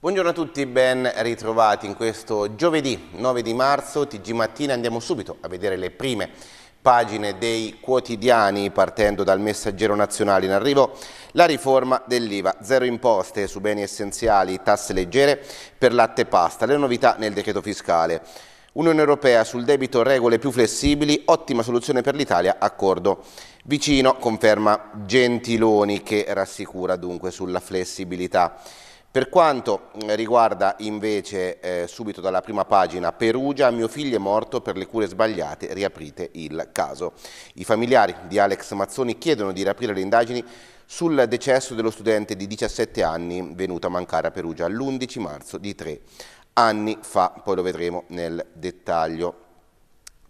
Buongiorno a tutti, ben ritrovati in questo giovedì 9 di marzo, TG Mattina, andiamo subito a vedere le prime pagine dei quotidiani partendo dal messaggero nazionale in arrivo la riforma dell'IVA, zero imposte su beni essenziali, tasse leggere per latte e pasta, le novità nel decreto fiscale. Unione Europea sul debito regole più flessibili, ottima soluzione per l'Italia, accordo vicino, conferma Gentiloni che rassicura dunque sulla flessibilità. Per quanto eh, riguarda invece eh, subito dalla prima pagina Perugia, mio figlio è morto per le cure sbagliate, riaprite il caso. I familiari di Alex Mazzoni chiedono di riaprire le indagini sul decesso dello studente di 17 anni venuto a mancare a Perugia l'11 marzo di tre anni fa, poi lo vedremo nel dettaglio.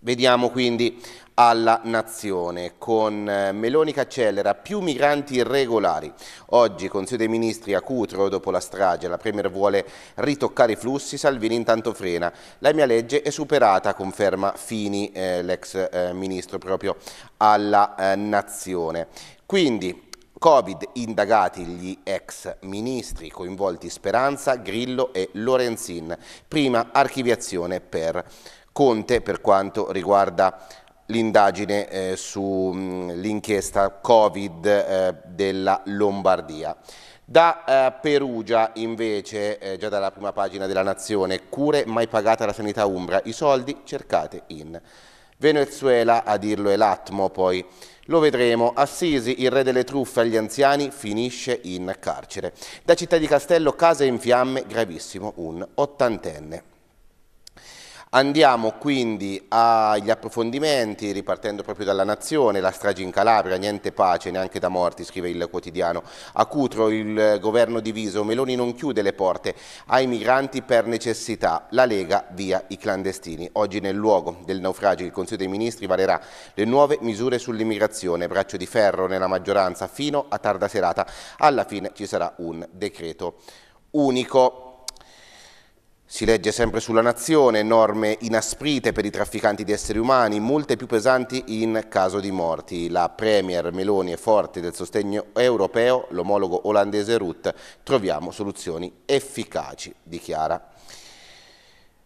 Vediamo quindi alla nazione con eh, Meloni che accelera più migranti irregolari. Oggi Consiglio dei Ministri a Cutro dopo la strage, la Premier vuole ritoccare i flussi, Salvini intanto frena. La mia legge è superata, conferma Fini, eh, l'ex eh, ministro proprio alla eh, nazione. Quindi Covid indagati gli ex ministri coinvolti Speranza, Grillo e Lorenzin. Prima archiviazione per Conte per quanto riguarda l'indagine eh, sull'inchiesta mm, Covid eh, della Lombardia. Da eh, Perugia invece, eh, già dalla prima pagina della Nazione, cure mai pagate alla sanità umbra, i soldi cercate in Venezuela, a dirlo è l'atmo poi. Lo vedremo. Assisi, il re delle truffe agli anziani, finisce in carcere. Da Città di Castello, casa in fiamme, gravissimo, un ottantenne. Andiamo quindi agli approfondimenti, ripartendo proprio dalla nazione, la strage in Calabria, niente pace, neanche da morti, scrive il quotidiano. A Cutro il governo diviso, Meloni non chiude le porte ai migranti per necessità, la Lega via i clandestini. Oggi nel luogo del naufragio il Consiglio dei Ministri valerà le nuove misure sull'immigrazione, braccio di ferro nella maggioranza fino a tarda serata. Alla fine ci sarà un decreto unico. Si legge sempre sulla nazione, norme inasprite per i trafficanti di esseri umani, multe più pesanti in caso di morti. La Premier Meloni è forte del sostegno europeo, l'omologo olandese Ruth, troviamo soluzioni efficaci, dichiara.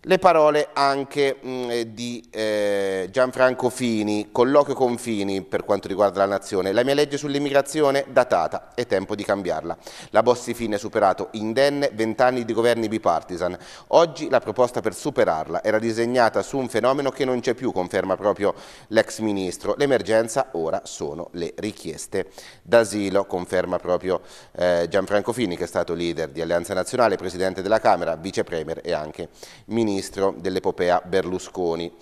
Le parole anche mh, eh, di eh, Gianfranco Fini, colloquio con Fini per quanto riguarda la nazione, la mia legge sull'immigrazione datata, è tempo di cambiarla. La Bossi Fini ha superato indenne vent'anni di governi bipartisan. Oggi la proposta per superarla era disegnata su un fenomeno che non c'è più, conferma proprio l'ex ministro. L'emergenza ora sono le richieste d'asilo, conferma proprio eh, Gianfranco Fini che è stato leader di Alleanza Nazionale, presidente della Camera, vice premier e anche ministro ministro dell'epopea Berlusconi.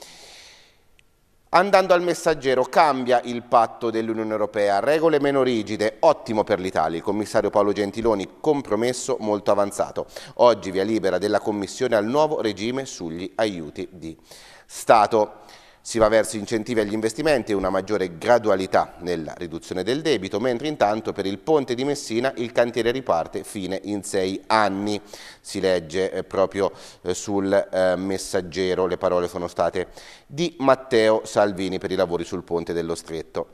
Andando al messaggero, cambia il patto dell'Unione Europea, regole meno rigide, ottimo per l'Italia, il commissario Paolo Gentiloni, compromesso molto avanzato. Oggi via libera della Commissione al nuovo regime sugli aiuti di Stato. Si va verso incentivi agli investimenti e una maggiore gradualità nella riduzione del debito, mentre intanto per il ponte di Messina il cantiere riparte fine in sei anni. Si legge eh, proprio eh, sul eh, messaggero, le parole sono state di Matteo Salvini per i lavori sul ponte dello Stretto.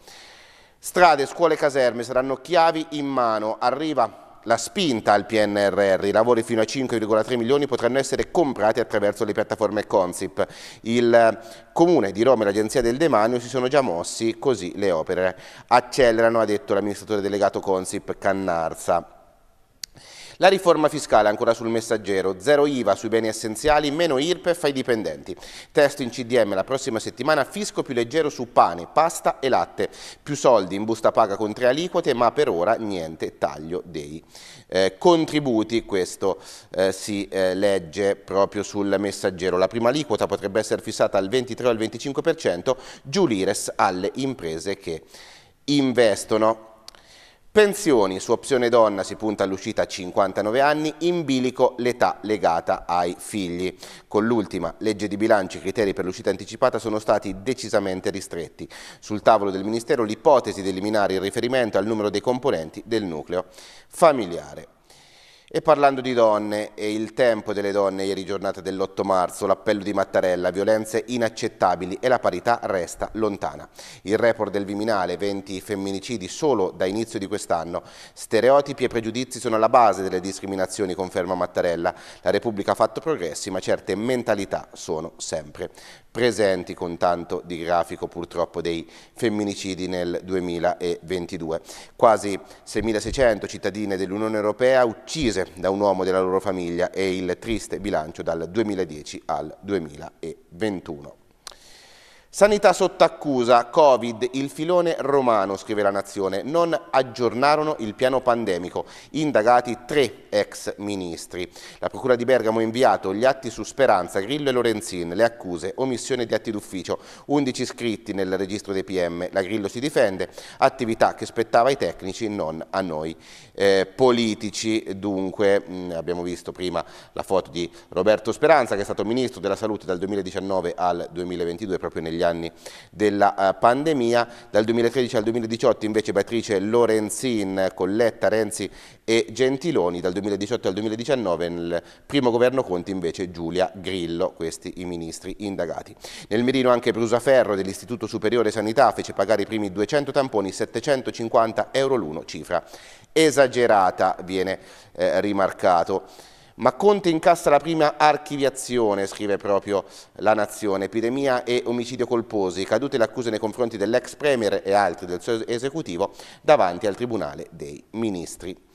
Strade, scuole e caserme saranno chiavi in mano. Arriva la spinta al PNRR. I lavori fino a 5,3 milioni potranno essere comprati attraverso le piattaforme Consip. Il eh, Comune di Roma e l'Agenzia del Demanio si sono già mossi, così le opere accelerano, ha detto l'amministratore delegato Consip Cannarza. La riforma fiscale ancora sul messaggero, zero IVA sui beni essenziali, meno IRPEF ai dipendenti. Testo in CDM la prossima settimana, fisco più leggero su pane, pasta e latte. Più soldi in busta paga con tre aliquote, ma per ora niente taglio dei eh, contributi. Questo eh, si eh, legge proprio sul messaggero. La prima aliquota potrebbe essere fissata al 23 o al 25%, giù l'IRES alle imprese che investono. Pensioni, su opzione donna si punta all'uscita a 59 anni, in bilico l'età legata ai figli. Con l'ultima legge di bilancio i criteri per l'uscita anticipata sono stati decisamente ristretti. Sul tavolo del Ministero l'ipotesi di eliminare il riferimento al numero dei componenti del nucleo familiare. E parlando di donne e il tempo delle donne ieri giornata dell'8 marzo, l'appello di Mattarella, violenze inaccettabili e la parità resta lontana. Il report del Viminale, 20 femminicidi solo da inizio di quest'anno. Stereotipi e pregiudizi sono alla base delle discriminazioni, conferma Mattarella. La Repubblica ha fatto progressi, ma certe mentalità sono sempre presenti con tanto di grafico purtroppo dei femminicidi nel 2022. Quasi 6.600 cittadine dell'Unione Europea uccise da un uomo della loro famiglia e il triste bilancio dal 2010 al 2021. Sanità sotto accusa, Covid, il filone romano, scrive la Nazione, non aggiornarono il piano pandemico, indagati tre ex ministri. La Procura di Bergamo ha inviato gli atti su Speranza, Grillo e Lorenzin, le accuse, omissione di atti d'ufficio, 11 iscritti nel registro dei PM, la Grillo si difende, attività che spettava ai tecnici, non a noi eh, politici. Dunque mh, mm, abbiamo visto prima la foto di Roberto Speranza, che è stato ministro della Salute dal 2019 al 2022, proprio negli anni anni della eh, pandemia. Dal 2013 al 2018 invece Beatrice Lorenzin, Colletta, Renzi e Gentiloni, dal 2018 al 2019 nel primo governo Conti invece Giulia Grillo, questi i ministri indagati. Nel mirino anche Brusaferro dell'Istituto Superiore Sanità fece pagare i primi 200 tamponi 750 euro l'uno, cifra esagerata viene eh, rimarcato. Ma Conte incassa la prima archiviazione, scrive proprio la Nazione, epidemia e omicidio colposi, cadute le accuse nei confronti dell'ex Premier e altri del suo esecutivo davanti al Tribunale dei Ministri.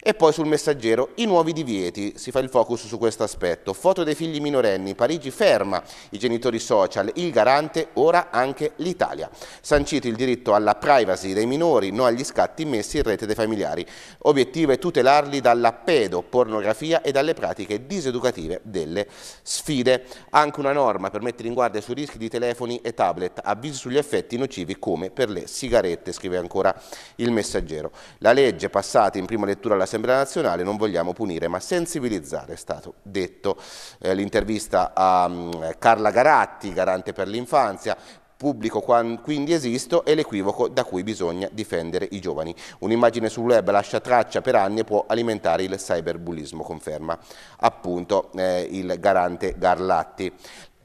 E poi sul messaggero i nuovi divieti, si fa il focus su questo aspetto. Foto dei figli minorenni, Parigi ferma i genitori social, il garante, ora anche l'Italia. Sancito il diritto alla privacy dei minori, no agli scatti messi in rete dei familiari. Obiettivo è tutelarli dalla pedopornografia e dalle pratiche diseducative delle sfide. Anche una norma per mettere in guardia sui rischi di telefoni e tablet, avviso sugli effetti nocivi come per le sigarette, scrive ancora il messaggero. La legge passata in prima lettura alla dell'Assemblea nazionale non vogliamo punire ma sensibilizzare, è stato detto. Eh, L'intervista a um, Carla Garatti, garante per l'infanzia, pubblico quindi esisto e l'equivoco da cui bisogna difendere i giovani. Un'immagine sul web lascia traccia per anni e può alimentare il cyberbullismo, conferma appunto eh, il garante Garlatti.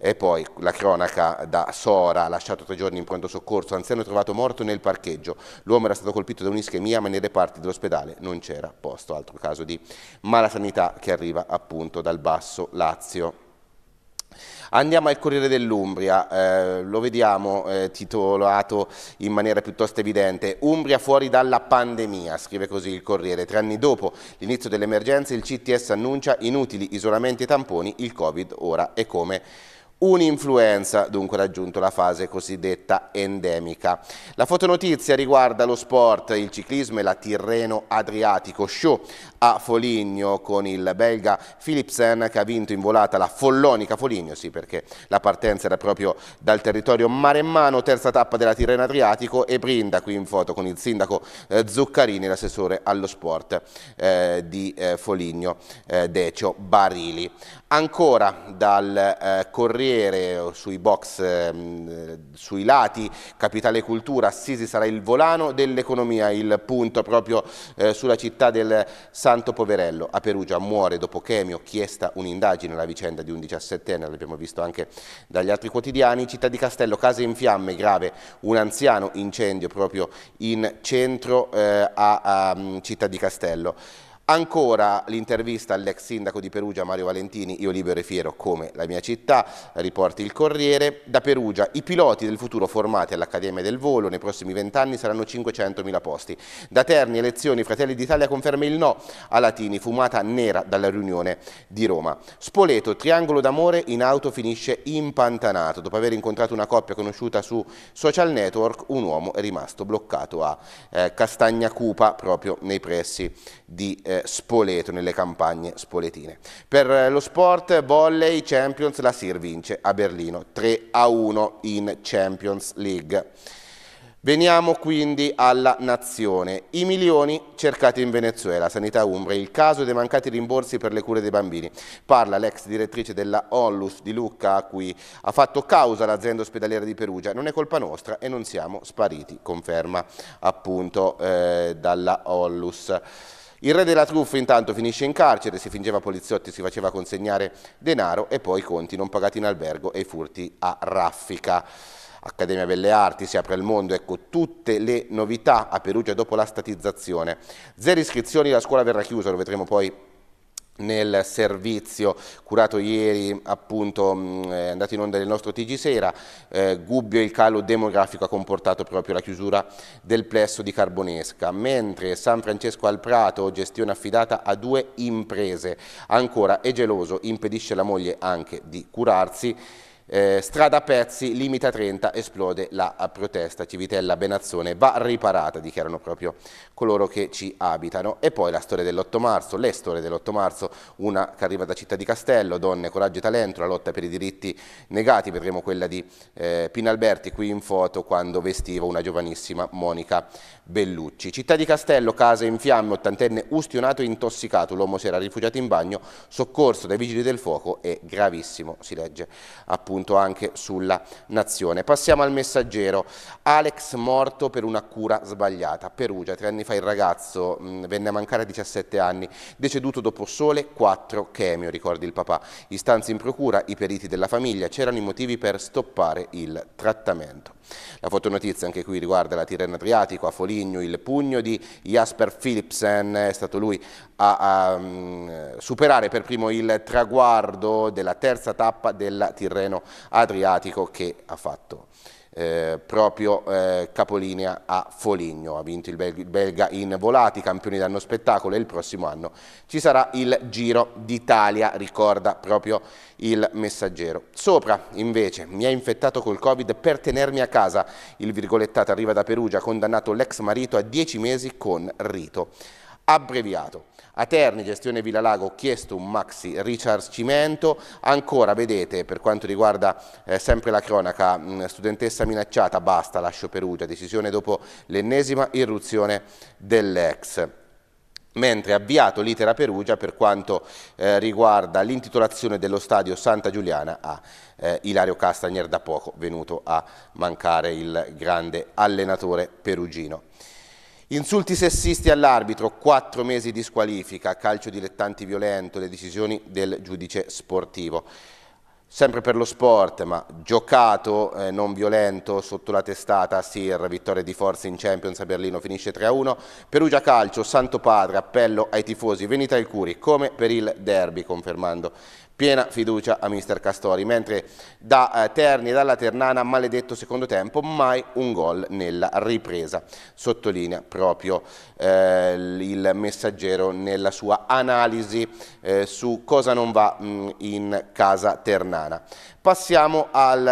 E poi la cronaca da Sora, lasciato tre giorni in pronto soccorso, anziano trovato morto nel parcheggio. L'uomo era stato colpito da un'ischemia, ma nei reparti dell'ospedale non c'era posto. Altro caso di malasanità che arriva appunto dal basso Lazio. Andiamo al Corriere dell'Umbria, eh, lo vediamo eh, titolato in maniera piuttosto evidente. Umbria fuori dalla pandemia, scrive così il Corriere. Tre anni dopo l'inizio dell'emergenza il CTS annuncia inutili isolamenti e tamponi, il Covid ora è come Un'influenza dunque ha raggiunto la fase cosiddetta endemica. La fotonotizia riguarda lo sport, il ciclismo e la Tirreno Adriatico Show a Foligno con il belga Philipsen che ha vinto in volata la Follonica Foligno, sì perché la partenza era proprio dal territorio maremmano, terza tappa della Tirreno Adriatico e Brinda qui in foto con il sindaco eh, Zuccarini l'assessore allo sport eh, di eh, Foligno eh, Decio Barili. Ancora dal eh, Corriere eh, sui box, eh, sui lati, Capitale Cultura, Assisi sarà il volano dell'economia, il punto proprio eh, sulla città del Santo Poverello. A Perugia muore dopo chemio, chiesta un'indagine alla vicenda di un 17enne, l'abbiamo visto anche dagli altri quotidiani. Città di Castello, case in fiamme, grave, un anziano incendio proprio in centro eh, a, a Città di Castello. Ancora l'intervista all'ex sindaco di Perugia Mario Valentini, io libero e fiero come la mia città, riporti il Corriere. Da Perugia i piloti del futuro formati all'Accademia del Volo nei prossimi vent'anni saranno 500.000 posti. Da Terni, elezioni, Fratelli d'Italia conferma il no a Latini, fumata nera dalla riunione di Roma. Spoleto, triangolo d'amore, in auto finisce impantanato. Dopo aver incontrato una coppia conosciuta su social network, un uomo è rimasto bloccato a eh, Castagna Cupa, proprio nei pressi di eh, Spoleto, nelle campagne spoletine. Per eh, lo sport, volley Champions, la Sir vince a Berlino 3 a 1 in Champions League. Veniamo quindi alla nazione. I milioni cercati in Venezuela, Sanità Umbre, il caso dei mancati rimborsi per le cure dei bambini. Parla l'ex direttrice della Onlus di Lucca a cui ha fatto causa l'azienda ospedaliera di Perugia. Non è colpa nostra e non siamo spariti, conferma appunto eh, dalla Onlus. Il re della truffa intanto finisce in carcere, si fingeva poliziotti, si faceva consegnare denaro e poi conti non pagati in albergo e furti a raffica. Accademia Belle Arti, si apre il mondo, ecco tutte le novità a Perugia dopo la statizzazione. Zero iscrizioni, la scuola verrà chiusa, lo vedremo poi nel servizio curato ieri appunto mm, è andato in onda nel nostro TG Sera eh, Gubbio il calo demografico ha comportato proprio la chiusura del plesso di Carbonesca mentre San Francesco al Prato gestione affidata a due imprese ancora è geloso impedisce alla moglie anche di curarsi eh, strada Pezzi, limita 30, esplode la eh, protesta. Civitella Benazzone va riparata, dichiarano proprio coloro che ci abitano. E poi la storia dell'8 marzo, le storie dell'8 marzo, una che arriva da Città di Castello, donne, coraggio e talento, la lotta per i diritti negati. Vedremo quella di eh, Pinalberti qui in foto quando vestiva una giovanissima Monica Bellucci. Città di Castello, casa in fiamme, ottantenne ustionato e intossicato, l'uomo si era rifugiato in bagno, soccorso dai vigili del fuoco e gravissimo, si legge appunto anche sulla nazione. Passiamo al messaggero, Alex morto per una cura sbagliata, Perugia, tre anni fa il ragazzo mh, venne a mancare a 17 anni, deceduto dopo sole 4 chemio, ricordi il papà, istanze in procura, i periti della famiglia, c'erano i motivi per stoppare il trattamento. La fotonotizia anche qui riguarda la Tirreno Adriatico, a Foligno, Moligno, il pugno di Jasper Philipsen, è stato lui a, a mm, superare per primo il traguardo della terza tappa del Tirreno Adriatico che ha fatto. Eh, proprio eh, capolinea a Foligno. Ha vinto il belga in volati, campioni d'anno spettacolo e il prossimo anno ci sarà il Giro d'Italia, ricorda proprio il messaggero. Sopra invece mi ha infettato col Covid per tenermi a casa. Il virgolettato arriva da Perugia, condannato l'ex marito a 10 mesi con rito abbreviato. A Terni, gestione Villa Lago, ho chiesto un maxi risarcimento. ancora vedete per quanto riguarda eh, sempre la cronaca, mh, mm, studentessa minacciata, basta, lascio Perugia, decisione dopo l'ennesima irruzione dell'ex mentre avviato l'iter a Perugia per quanto eh, riguarda l'intitolazione dello stadio Santa Giuliana a eh, Ilario Castagnier da poco venuto a mancare il grande allenatore perugino. Insulti sessisti all'arbitro, quattro mesi di squalifica, calcio dilettanti violento, le decisioni del giudice sportivo. Sempre per lo sport, ma giocato, eh, non violento, sotto la testata, Sir, vittoria di forza in Champions a Berlino, finisce 3-1. Perugia Calcio, Santo Padre, appello ai tifosi, venite al Curi, come per il derby, confermando piena fiducia a mister Castori, mentre da eh, Terni e dalla Ternana maledetto secondo tempo, mai un gol nella ripresa, sottolinea proprio eh, il messaggero nella sua analisi eh, su cosa non va mh, mm, in casa Ternana. Passiamo al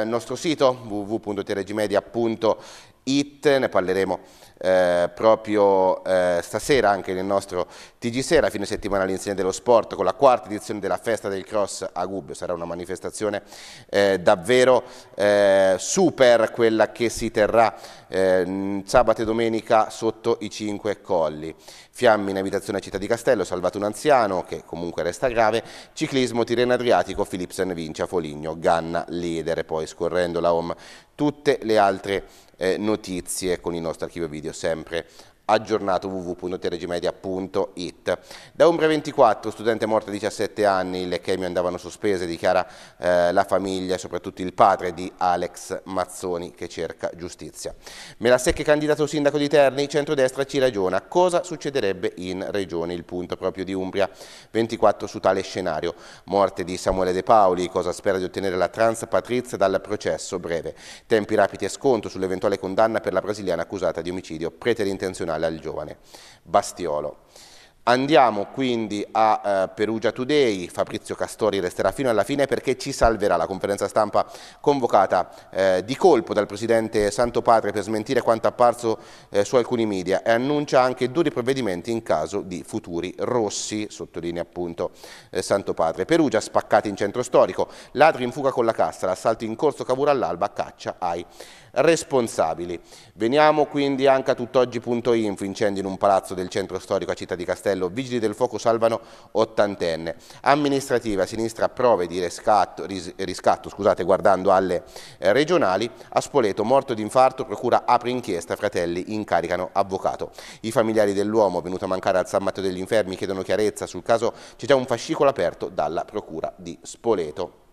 eh, nostro sito www.telegimedia.it, ne parleremo eh, proprio eh, stasera anche nel nostro TG Sera, fine settimana all'insegna dello sport con la quarta edizione della festa del cross a Gubbio, sarà una manifestazione eh, davvero eh, super quella che si terrà eh, sabato e domenica sotto i cinque colli. Fiamme in abitazione a Città di Castello, salvato un anziano che comunque resta grave, ciclismo Tirreno Adriatico, Philipsen a Foligno, Ganna, Ledere, poi scorrendo la home. Tutte le altre eh, notizie con il nostro archivio video sempre aggiornato www.telegimedia.it. Da Umbria 24, studente morto a 17 anni, le chemio andavano sospese, dichiara eh, la famiglia, soprattutto il padre di Alex Mazzoni che cerca giustizia. Melasecche candidato sindaco di Terni, centrodestra ci ragiona, cosa succederebbe in regione, il punto proprio di Umbria 24 su tale scenario. Morte di Samuele De Paoli, cosa spera di ottenere la trans Patrizia dal processo breve. Tempi rapidi e sconto sull'eventuale condanna per la brasiliana accusata di omicidio preterintenzionale nazionale al giovane Bastiolo. Andiamo quindi a eh, Perugia Today, Fabrizio Castori resterà fino alla fine perché ci salverà la conferenza stampa convocata eh, di colpo dal Presidente Santo Padre per smentire quanto apparso eh, su alcuni media e annuncia anche duri provvedimenti in caso di futuri rossi, sottolinea appunto Santo Padre. Perugia spaccati in centro storico, ladri in fuga con la cassa, l'assalto in corso Cavour all'alba, caccia ai responsabili. Veniamo quindi anche a tutt'oggi.info, incendi in un palazzo del centro storico a Città di Castello, vigili del fuoco salvano ottantenne. Amministrativa, sinistra prove di riscatto, ris, riscatto scusate, guardando alle eh, regionali, a Spoleto morto di infarto, procura apre inchiesta, fratelli incaricano avvocato. I familiari dell'uomo venuto a mancare al San Matteo degli Infermi chiedono chiarezza sul caso, c'è già un fascicolo aperto dalla procura di Spoleto.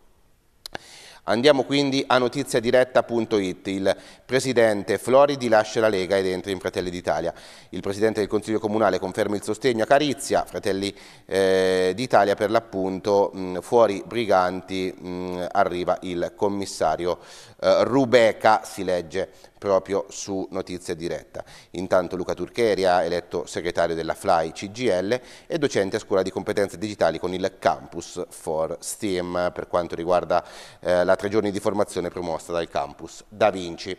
Andiamo quindi a notiziadiretta.it. Il presidente Floridi lascia la Lega ed entra in Fratelli d'Italia. Il presidente del Consiglio Comunale conferma il sostegno a Carizia, Fratelli eh, d'Italia per l'appunto, mm, fuori Briganti mh, mm, arriva il commissario eh, Rubeca, si legge proprio su Notizia Diretta. Intanto Luca Turcheria, eletto segretario della FLY CGL, e docente a scuola di competenze digitali con il Campus for STEAM per quanto riguarda eh, la tre giorni di formazione promossa dal Campus Da Vinci.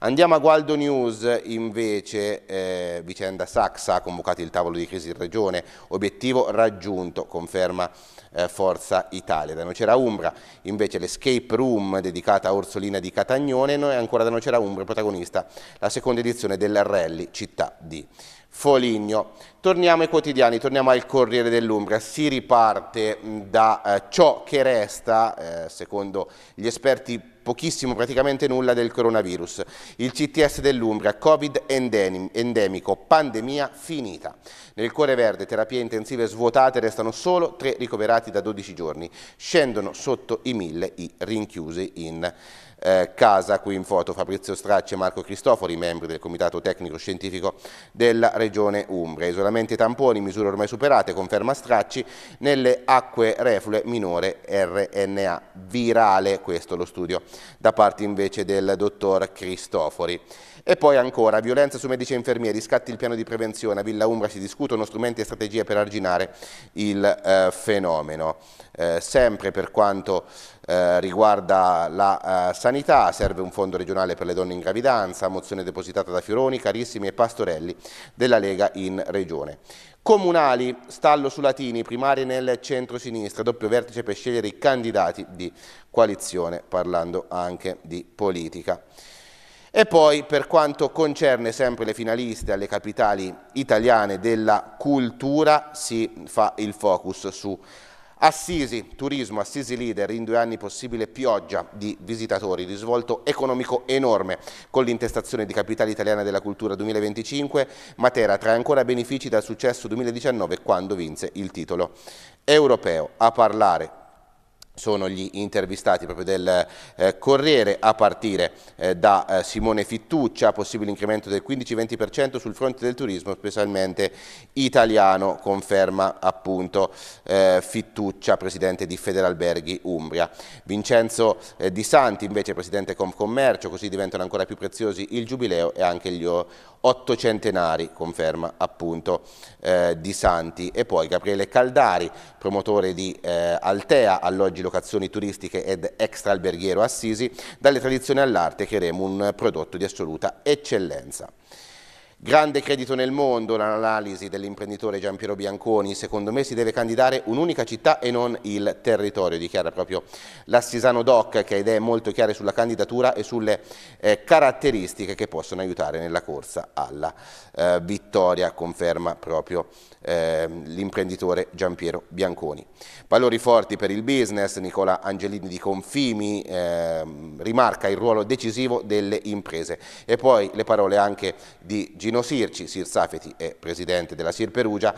Andiamo a Gualdo News, invece eh, vicenda Saxa ha convocato il tavolo di crisi in regione, obiettivo raggiunto, conferma eh, Forza Italia. Da Nocera Umbra invece l'escape room dedicata a Orsolina di Catagnone e ancora da Nocera Umbra protagonista la seconda edizione del Rally Città di Foligno. Torniamo ai quotidiani, torniamo al Corriere dell'Umbra, si riparte mm, da eh, ciò che resta, eh, secondo gli esperti pochissimo, praticamente nulla del coronavirus. Il CTS dell'Umbria, Covid endemico, pandemia finita. Nel cuore verde, terapie intensive svuotate, restano solo tre ricoverati da 12 giorni. Scendono sotto i mille i rinchiusi in eh, casa, qui in foto Fabrizio Stracci e Marco Cristofori, membri del Comitato Tecnico Scientifico della Regione Umbria. Isolamenti e tamponi, misure ormai superate, conferma Stracci, nelle acque reflue minore RNA virale, questo lo studio da parte invece del dottor Cristofori. E poi ancora, violenza su medici e infermieri, scatti il piano di prevenzione, a Villa Umbra si discutono strumenti e strategie per arginare il eh, fenomeno. Eh, sempre per quanto eh, riguarda la eh, sanità, serve un fondo regionale per le donne in gravidanza, mozione depositata da Fioroni, Carissimi e Pastorelli della Lega in Regione. Comunali, stallo su Latini, primarie nel centro-sinistra, doppio vertice per scegliere i candidati di coalizione, parlando anche di politica. E poi per quanto concerne sempre le finaliste alle capitali italiane della cultura si fa il focus su Assisi, turismo, Assisi leader, in due anni possibile pioggia di visitatori, risvolto economico enorme con l'intestazione di Capitale Italiana della Cultura 2025, Matera trae ancora benefici dal successo 2019 quando vinse il titolo europeo. A parlare sono gli intervistati proprio del eh, Corriere a partire eh, da eh, Simone Fittuccia, possibile incremento del 15-20% sul fronte del turismo, specialmente italiano, conferma appunto eh, Fittuccia, presidente di Federalberghi Umbria. Vincenzo eh, Di Santi invece presidente Confcommercio, così diventano ancora più preziosi il giubileo e anche gli centenari, conferma appunto eh, Di Santi. E poi Gabriele Caldari, promotore di eh, Altea, alloggi, locazioni turistiche ed extraalberghiero Assisi, dalle tradizioni all'arte creeremo un prodotto di assoluta eccellenza. Grande credito nel mondo, l'analisi dell'imprenditore Gian Piero Bianconi, secondo me si deve candidare un'unica città e non il territorio, dichiara proprio l'Assisano Doc che ha idee molto chiare sulla candidatura e sulle eh, caratteristiche che possono aiutare nella corsa alla eh, vittoria, conferma proprio Ehm, l'imprenditore Giampiero Bianconi. Valori forti per il business, Nicola Angelini di Confimi eh, rimarca il ruolo decisivo delle imprese e poi le parole anche di Gino Sirci, Sir Safeti e presidente della Sir Perugia,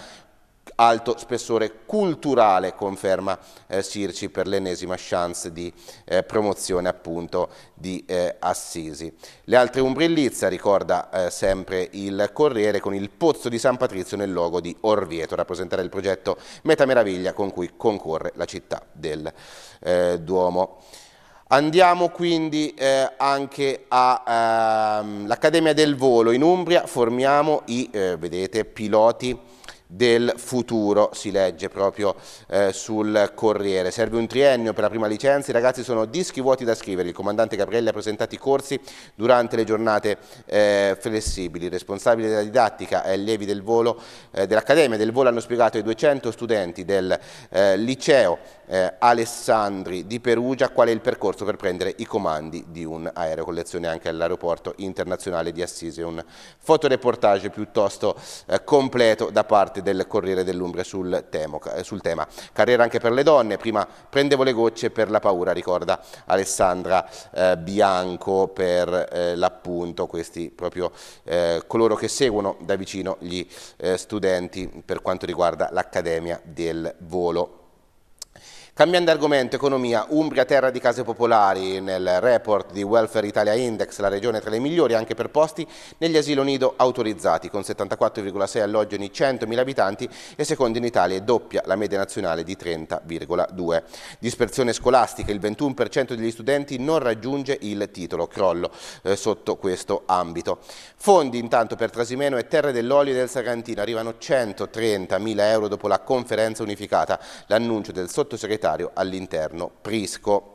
alto spessore culturale, conferma eh, Sirci per l'ennesima chance di eh, promozione appunto di eh, Assisi. Le altre Umbrilliza, ricorda eh, sempre il Corriere, con il Pozzo di San Patrizio nel logo di Orvieto, rappresentare il progetto Meta Meraviglia con cui concorre la città del eh, Duomo. Andiamo quindi eh, anche all'Accademia ehm, del Volo in Umbria, formiamo i, eh, vedete, piloti del futuro, si legge proprio eh, sul Corriere. Serve un triennio per la prima licenza, i ragazzi sono dischi vuoti da scrivere, il comandante Gabrielli ha presentato i corsi durante le giornate eh, flessibili, il responsabile della didattica e allievi del eh, dell'Accademia del Volo hanno spiegato ai 200 studenti del eh, liceo eh, Alessandri di Perugia, qual è il percorso per prendere i comandi di un aereo, collezione anche all'aeroporto internazionale di Assisi, un fotoreportage piuttosto eh, completo da parte del Corriere dell'Umbria sul, eh, sul, tema. Carriera anche per le donne, prima prendevo le gocce per la paura, ricorda Alessandra eh, Bianco per eh, l'appunto, questi proprio eh, coloro che seguono da vicino gli studenti per quanto riguarda l'Accademia del Volo. Cambiando argomento, economia, Umbria terra di case popolari, nel report di Welfare Italia Index la regione è tra le migliori anche per posti negli asilo nido autorizzati, con 74,6 alloggi ogni 100.000 abitanti e secondo in Italia è doppia la media nazionale di 30,2. Dispersione scolastica, il 21% degli studenti non raggiunge il titolo, crollo eh, sotto questo ambito. Fondi intanto per Trasimeno e Terre dell'Olio e del Sargantino, arrivano 130.000 euro dopo la conferenza unificata, l'annuncio del sottosegretario sanitario all'interno Prisco.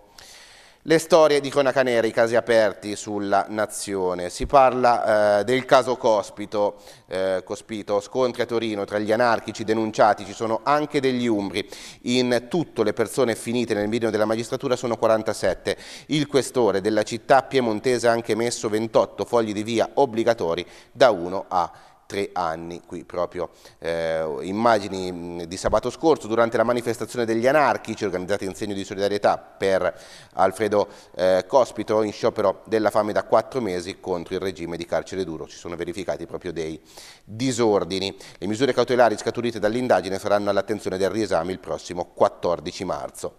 Le storie di cronaca nera, i casi aperti sulla nazione. Si parla eh, del caso Cospito, eh, Cospito, scontri a Torino tra gli anarchici denunciati, ci sono anche degli umbri. In tutto le persone finite nel video della magistratura sono 47. Il questore della città piemontese ha anche messo 28 fogli di via obbligatori da 1 a tre anni qui proprio. Eh, immagini mm, di sabato scorso durante la manifestazione degli anarchici organizzata in segno di solidarietà per Alfredo eh, Cospito in sciopero della fame da quattro mesi contro il regime di carcere duro. Ci sono verificati proprio dei disordini. Le misure cautelari scaturite dall'indagine saranno all'attenzione del riesame il prossimo 14 marzo.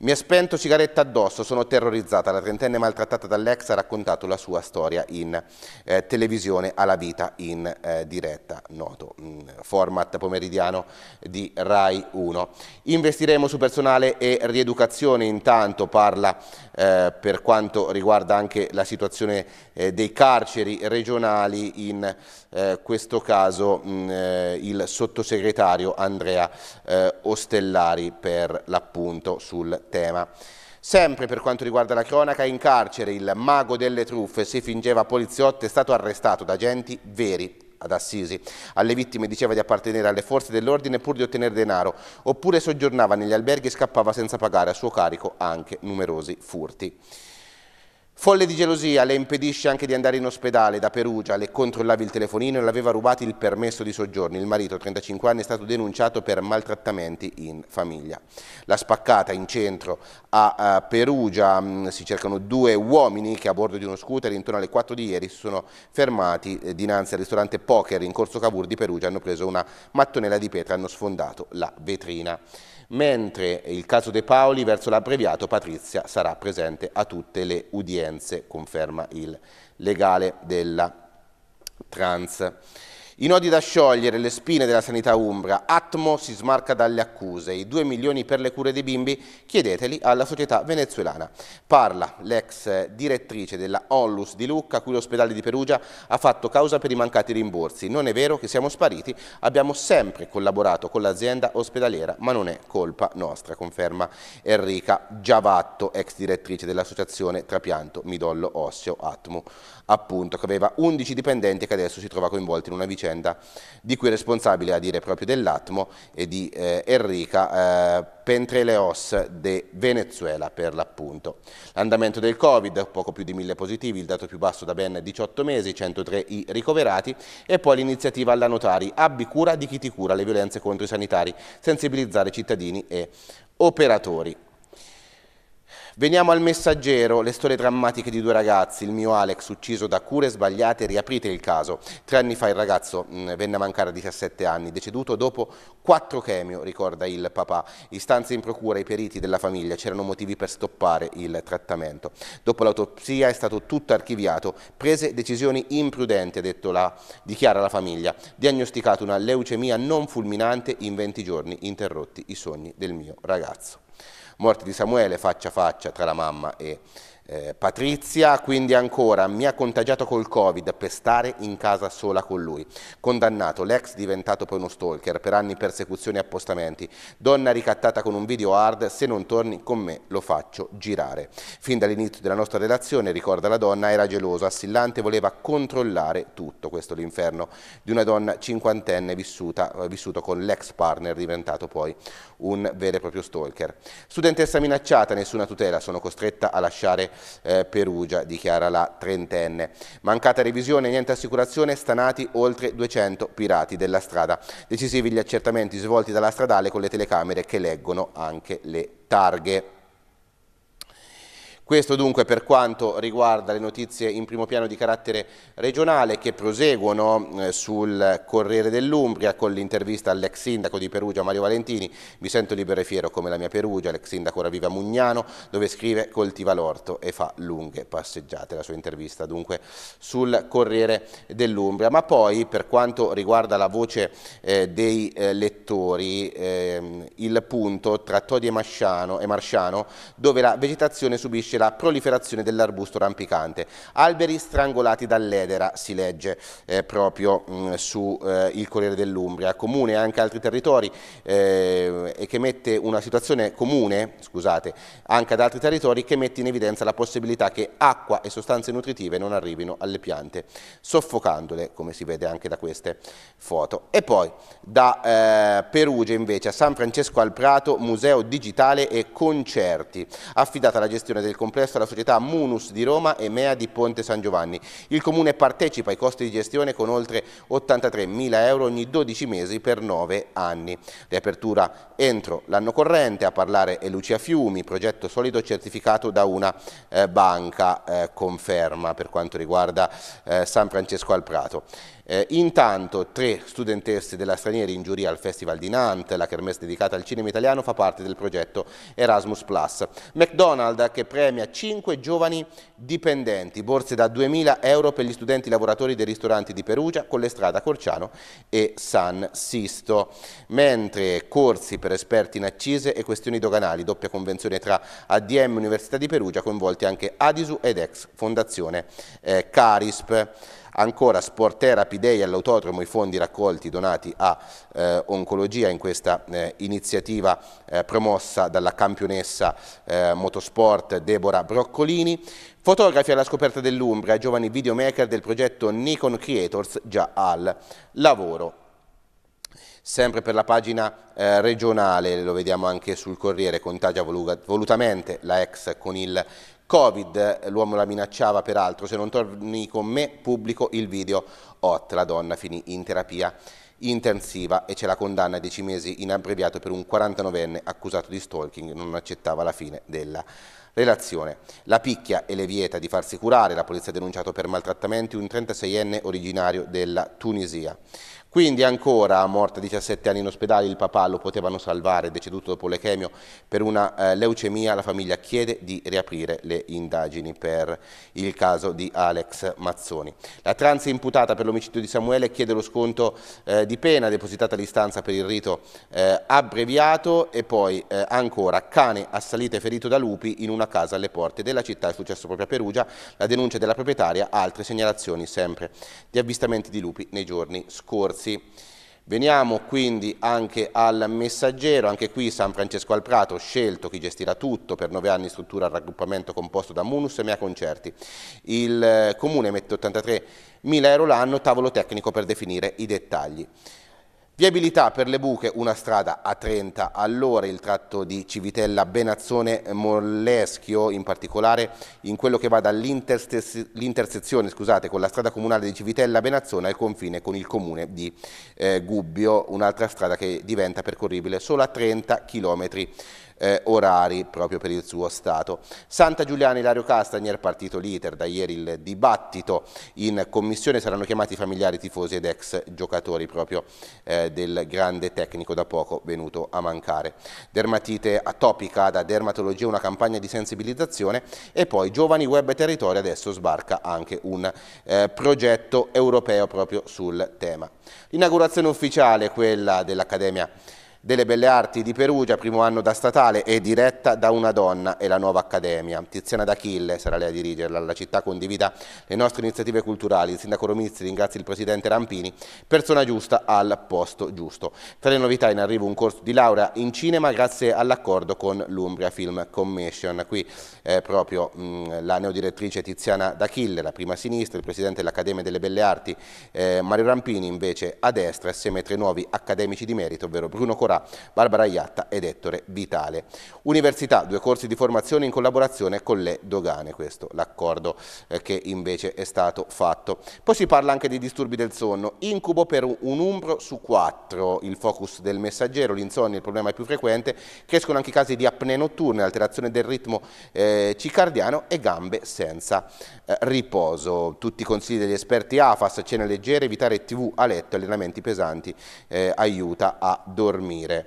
Mi ha spento sigaretta addosso, sono terrorizzata. La trentenne maltrattata dall'ex ha raccontato la sua storia in eh, televisione alla vita in eh, diretta, noto mm, format pomeridiano di Rai 1. Investiremo su personale e rieducazione, intanto parla eh, per quanto riguarda anche la situazione eh, dei carceri regionali, in eh, questo caso mh, mm, eh, il sottosegretario Andrea Ostellari per l'appunto sul tema. Sempre per quanto riguarda la cronaca, in carcere il mago delle truffe si fingeva poliziotto è stato arrestato da agenti veri ad Assisi. Alle vittime diceva di appartenere alle forze dell'ordine pur di ottenere denaro, oppure soggiornava negli alberghi e scappava senza pagare a suo carico anche numerosi furti. Folle di gelosia le impedisce anche di andare in ospedale da Perugia, le controllava il telefonino e le aveva rubato il permesso di soggiorno. Il marito, 35 anni, è stato denunciato per maltrattamenti in famiglia. La spaccata in centro a eh, Perugia, mm, si cercano due uomini che a bordo di uno scooter intorno alle 4 di ieri si sono fermati eh, dinanzi al ristorante Poker in Corso Cavour di Perugia, hanno preso una mattonella di pietra e hanno sfondato la vetrina mentre il caso De Paoli verso l'abbreviato Patrizia sarà presente a tutte le udienze, conferma il legale della Trans. I nodi da sciogliere, le spine della sanità umbra, Atmo si smarca dalle accuse, i 2 milioni per le cure dei bimbi chiedeteli alla società venezuelana. Parla l'ex direttrice della Onlus di Lucca, cui l'ospedale di Perugia ha fatto causa per i mancati rimborsi. Non è vero che siamo spariti, abbiamo sempre collaborato con l'azienda ospedaliera, ma non è colpa nostra, conferma Enrica Giavatto, ex direttrice dell'associazione Trapianto Midollo Osseo Atmo appunto, che aveva 11 dipendenti e che adesso si trova coinvolto in una vicenda di cui è responsabile a dire proprio dell'Atmo e di eh, Enrica eh, Pentreleos de Venezuela per l'appunto. L'andamento del Covid, poco più di mille positivi, il dato più basso da ben 18 mesi, 103 i ricoverati e poi l'iniziativa alla notari, abbi cura di chi ti cura le violenze contro i sanitari, sensibilizzare cittadini e operatori. Veniamo al messaggero, le storie drammatiche di due ragazzi, il mio Alex ucciso da cure sbagliate, riaprite il caso. Tre anni fa il ragazzo mh, mm, venne a mancare a 17 anni, deceduto dopo quattro chemio, ricorda il papà. Istanze in procura, i periti della famiglia, c'erano motivi per stoppare il trattamento. Dopo l'autopsia è stato tutto archiviato, prese decisioni imprudenti, ha detto la, dichiara la famiglia. Diagnosticato una leucemia non fulminante in 20 giorni, interrotti i sogni del mio ragazzo morte di Samuele faccia a faccia tra la mamma e eh, Patrizia quindi ancora mi ha contagiato col covid per stare in casa sola con lui. Condannato, l'ex diventato poi uno stalker, per anni persecuzioni e appostamenti. Donna ricattata con un video hard, se non torni con me lo faccio girare. Fin dall'inizio della nostra relazione, ricorda la donna, era geloso, assillante, voleva controllare tutto. Questo l'inferno di una donna cinquantenne vissuta, eh, vissuto con l'ex partner diventato poi un vero e proprio stalker. Studentessa minacciata, nessuna tutela, sono costretta a lasciare eh, Perugia, dichiara la trentenne. Mancata revisione, niente assicurazione, stanati oltre 200 pirati della strada. Decisivi gli accertamenti svolti dalla stradale con le telecamere che leggono anche le targhe. Questo dunque per quanto riguarda le notizie in primo piano di carattere regionale che proseguono eh, sul Corriere dell'Umbria con l'intervista all'ex sindaco di Perugia Mario Valentini, mi sento libero e fiero come la mia Perugia, l'ex sindaco ora Raviva Mugnano, dove scrive coltiva l'orto e fa lunghe passeggiate, la sua intervista dunque sul Corriere dell'Umbria. Ma poi per quanto riguarda la voce eh, dei eh, lettori, eh, il punto tra Todi e, Masciano, e Marciano dove la vegetazione subisce invece la proliferazione dell'arbusto rampicante. Alberi strangolati dall'edera, si legge eh, proprio mh, mm, su eh, Il Corriere dell'Umbria. Comune anche altri territori eh, e che mette una situazione comune, scusate, anche ad altri territori che mette in evidenza la possibilità che acqua e sostanze nutritive non arrivino alle piante, soffocandole, come si vede anche da queste foto. E poi da eh, Perugia invece a San Francesco al Prato, Museo Digitale e Concerti, affidata alla gestione del Consiglio complesso alla società Munus di Roma e Mea di Ponte San Giovanni. Il Comune partecipa ai costi di gestione con oltre 83 mila euro ogni 12 mesi per 9 anni. Riapertura entro l'anno corrente, a parlare è Lucia Fiumi, progetto solido certificato da una eh, banca eh, conferma per quanto riguarda eh, San Francesco al Prato. Eh, intanto tre studentesse della straniera in giuria al Festival di Nantes, la kermesse dedicata al cinema italiano, fa parte del progetto Erasmus+. McDonald's che premia cinque giovani dipendenti, borse da 2.000 euro per gli studenti lavoratori dei ristoranti di Perugia, con le strade Corciano e San Sisto. Mentre corsi per esperti in accise e questioni doganali, doppia convenzione tra ADM e Università di Perugia, coinvolti anche Adisu ed ex Fondazione eh, Carisp. Ancora Sport Therapy Day all'autodromo i fondi raccolti donati a eh, Oncologia in questa eh, iniziativa eh, promossa dalla campionessa eh, motosport Deborah Broccolini. Fotografi alla scoperta dell'Umbria, giovani videomaker del progetto Nikon Creators già al lavoro sempre per la pagina eh, regionale, lo vediamo anche sul Corriere, contagia volutamente la ex con il Covid, l'uomo la minacciava peraltro, se non torni con me pubblico il video. hot, la donna finì in terapia intensiva e c'è la condanna a 10 mesi in abbreviato per un 49enne accusato di stalking, non accettava la fine della relazione. La picchia e le vieta di farsi curare, la polizia ha denunciato per maltrattamenti un 36enne originario della Tunisia. Quindi ancora morta a 17 anni in ospedale il papà lo potevano salvare, deceduto dopo l'echemio per una eh, leucemia, la famiglia chiede di riaprire le indagini per il caso di Alex Mazzoni. La trans imputata per l'omicidio di Samuele chiede lo sconto eh, di pena depositata all'istanza per il rito eh, abbreviato e poi eh, ancora cane assalito e ferito da lupi in una casa alle porte della città, è successo proprio a Perugia, la denuncia della proprietaria, altre segnalazioni sempre di avvistamenti di lupi nei giorni scorsi servizi. Veniamo quindi anche al messaggero, anche qui San Francesco al Prato, scelto chi gestirà tutto, per nove anni struttura al raggruppamento composto da Munus e Mea Concerti. Il eh, comune mette 83.000 euro l'anno, tavolo tecnico per definire i dettagli. Viabilità per le buche, una strada a 30 all'ora, il tratto di Civitella Benazzone Molleschio, in particolare in quello che va dall'intersezione con la strada comunale di Civitella Benazzone al confine con il comune di eh, Gubbio, un'altra strada che diventa percorribile solo a 30 km eh, orari proprio per il suo Stato. Santa Giuliana Ilario Castagnier, partito leader, da ieri il dibattito in commissione, saranno chiamati familiari, tifosi ed ex giocatori proprio eh, del grande tecnico da poco venuto a mancare. Dermatite atopica da dermatologia, una campagna di sensibilizzazione e poi giovani web e territorio, adesso sbarca anche un eh, progetto europeo proprio sul tema. L'inaugurazione ufficiale, quella dell'Accademia delle Belle Arti di Perugia, primo anno da statale e diretta da una donna e la nuova accademia. Tiziana D'Achille sarà lei a dirigerla, la città condivida le nostre iniziative culturali. Il sindaco Romizzi ringrazia il presidente Rampini, persona giusta al posto giusto. Tra le novità in arrivo un corso di laurea in cinema grazie all'accordo con l'Umbria Film Commission. Qui è eh, proprio mh, la neodirettrice Tiziana D'Achille, la prima a sinistra, il presidente dell'Accademia delle Belle Arti eh, Mario Rampini invece a destra, assieme ai tre nuovi accademici di merito, ovvero Bruno Corrado tra Barbara Iatta ed Ettore Vitale. Università, due corsi di formazione in collaborazione con le dogane, questo l'accordo eh, che invece è stato fatto. Poi si parla anche di disturbi del sonno, incubo per un umbro su quattro, il focus del messaggero, l'insonnia è il problema più frequente, crescono anche i casi di apnea notturne, alterazione del ritmo eh, cicardiano e gambe senza eh, riposo. Tutti i consigli degli esperti AFAS, cena leggera, evitare tv a letto, allenamenti pesanti, eh, aiuta a dormire. செய்கிற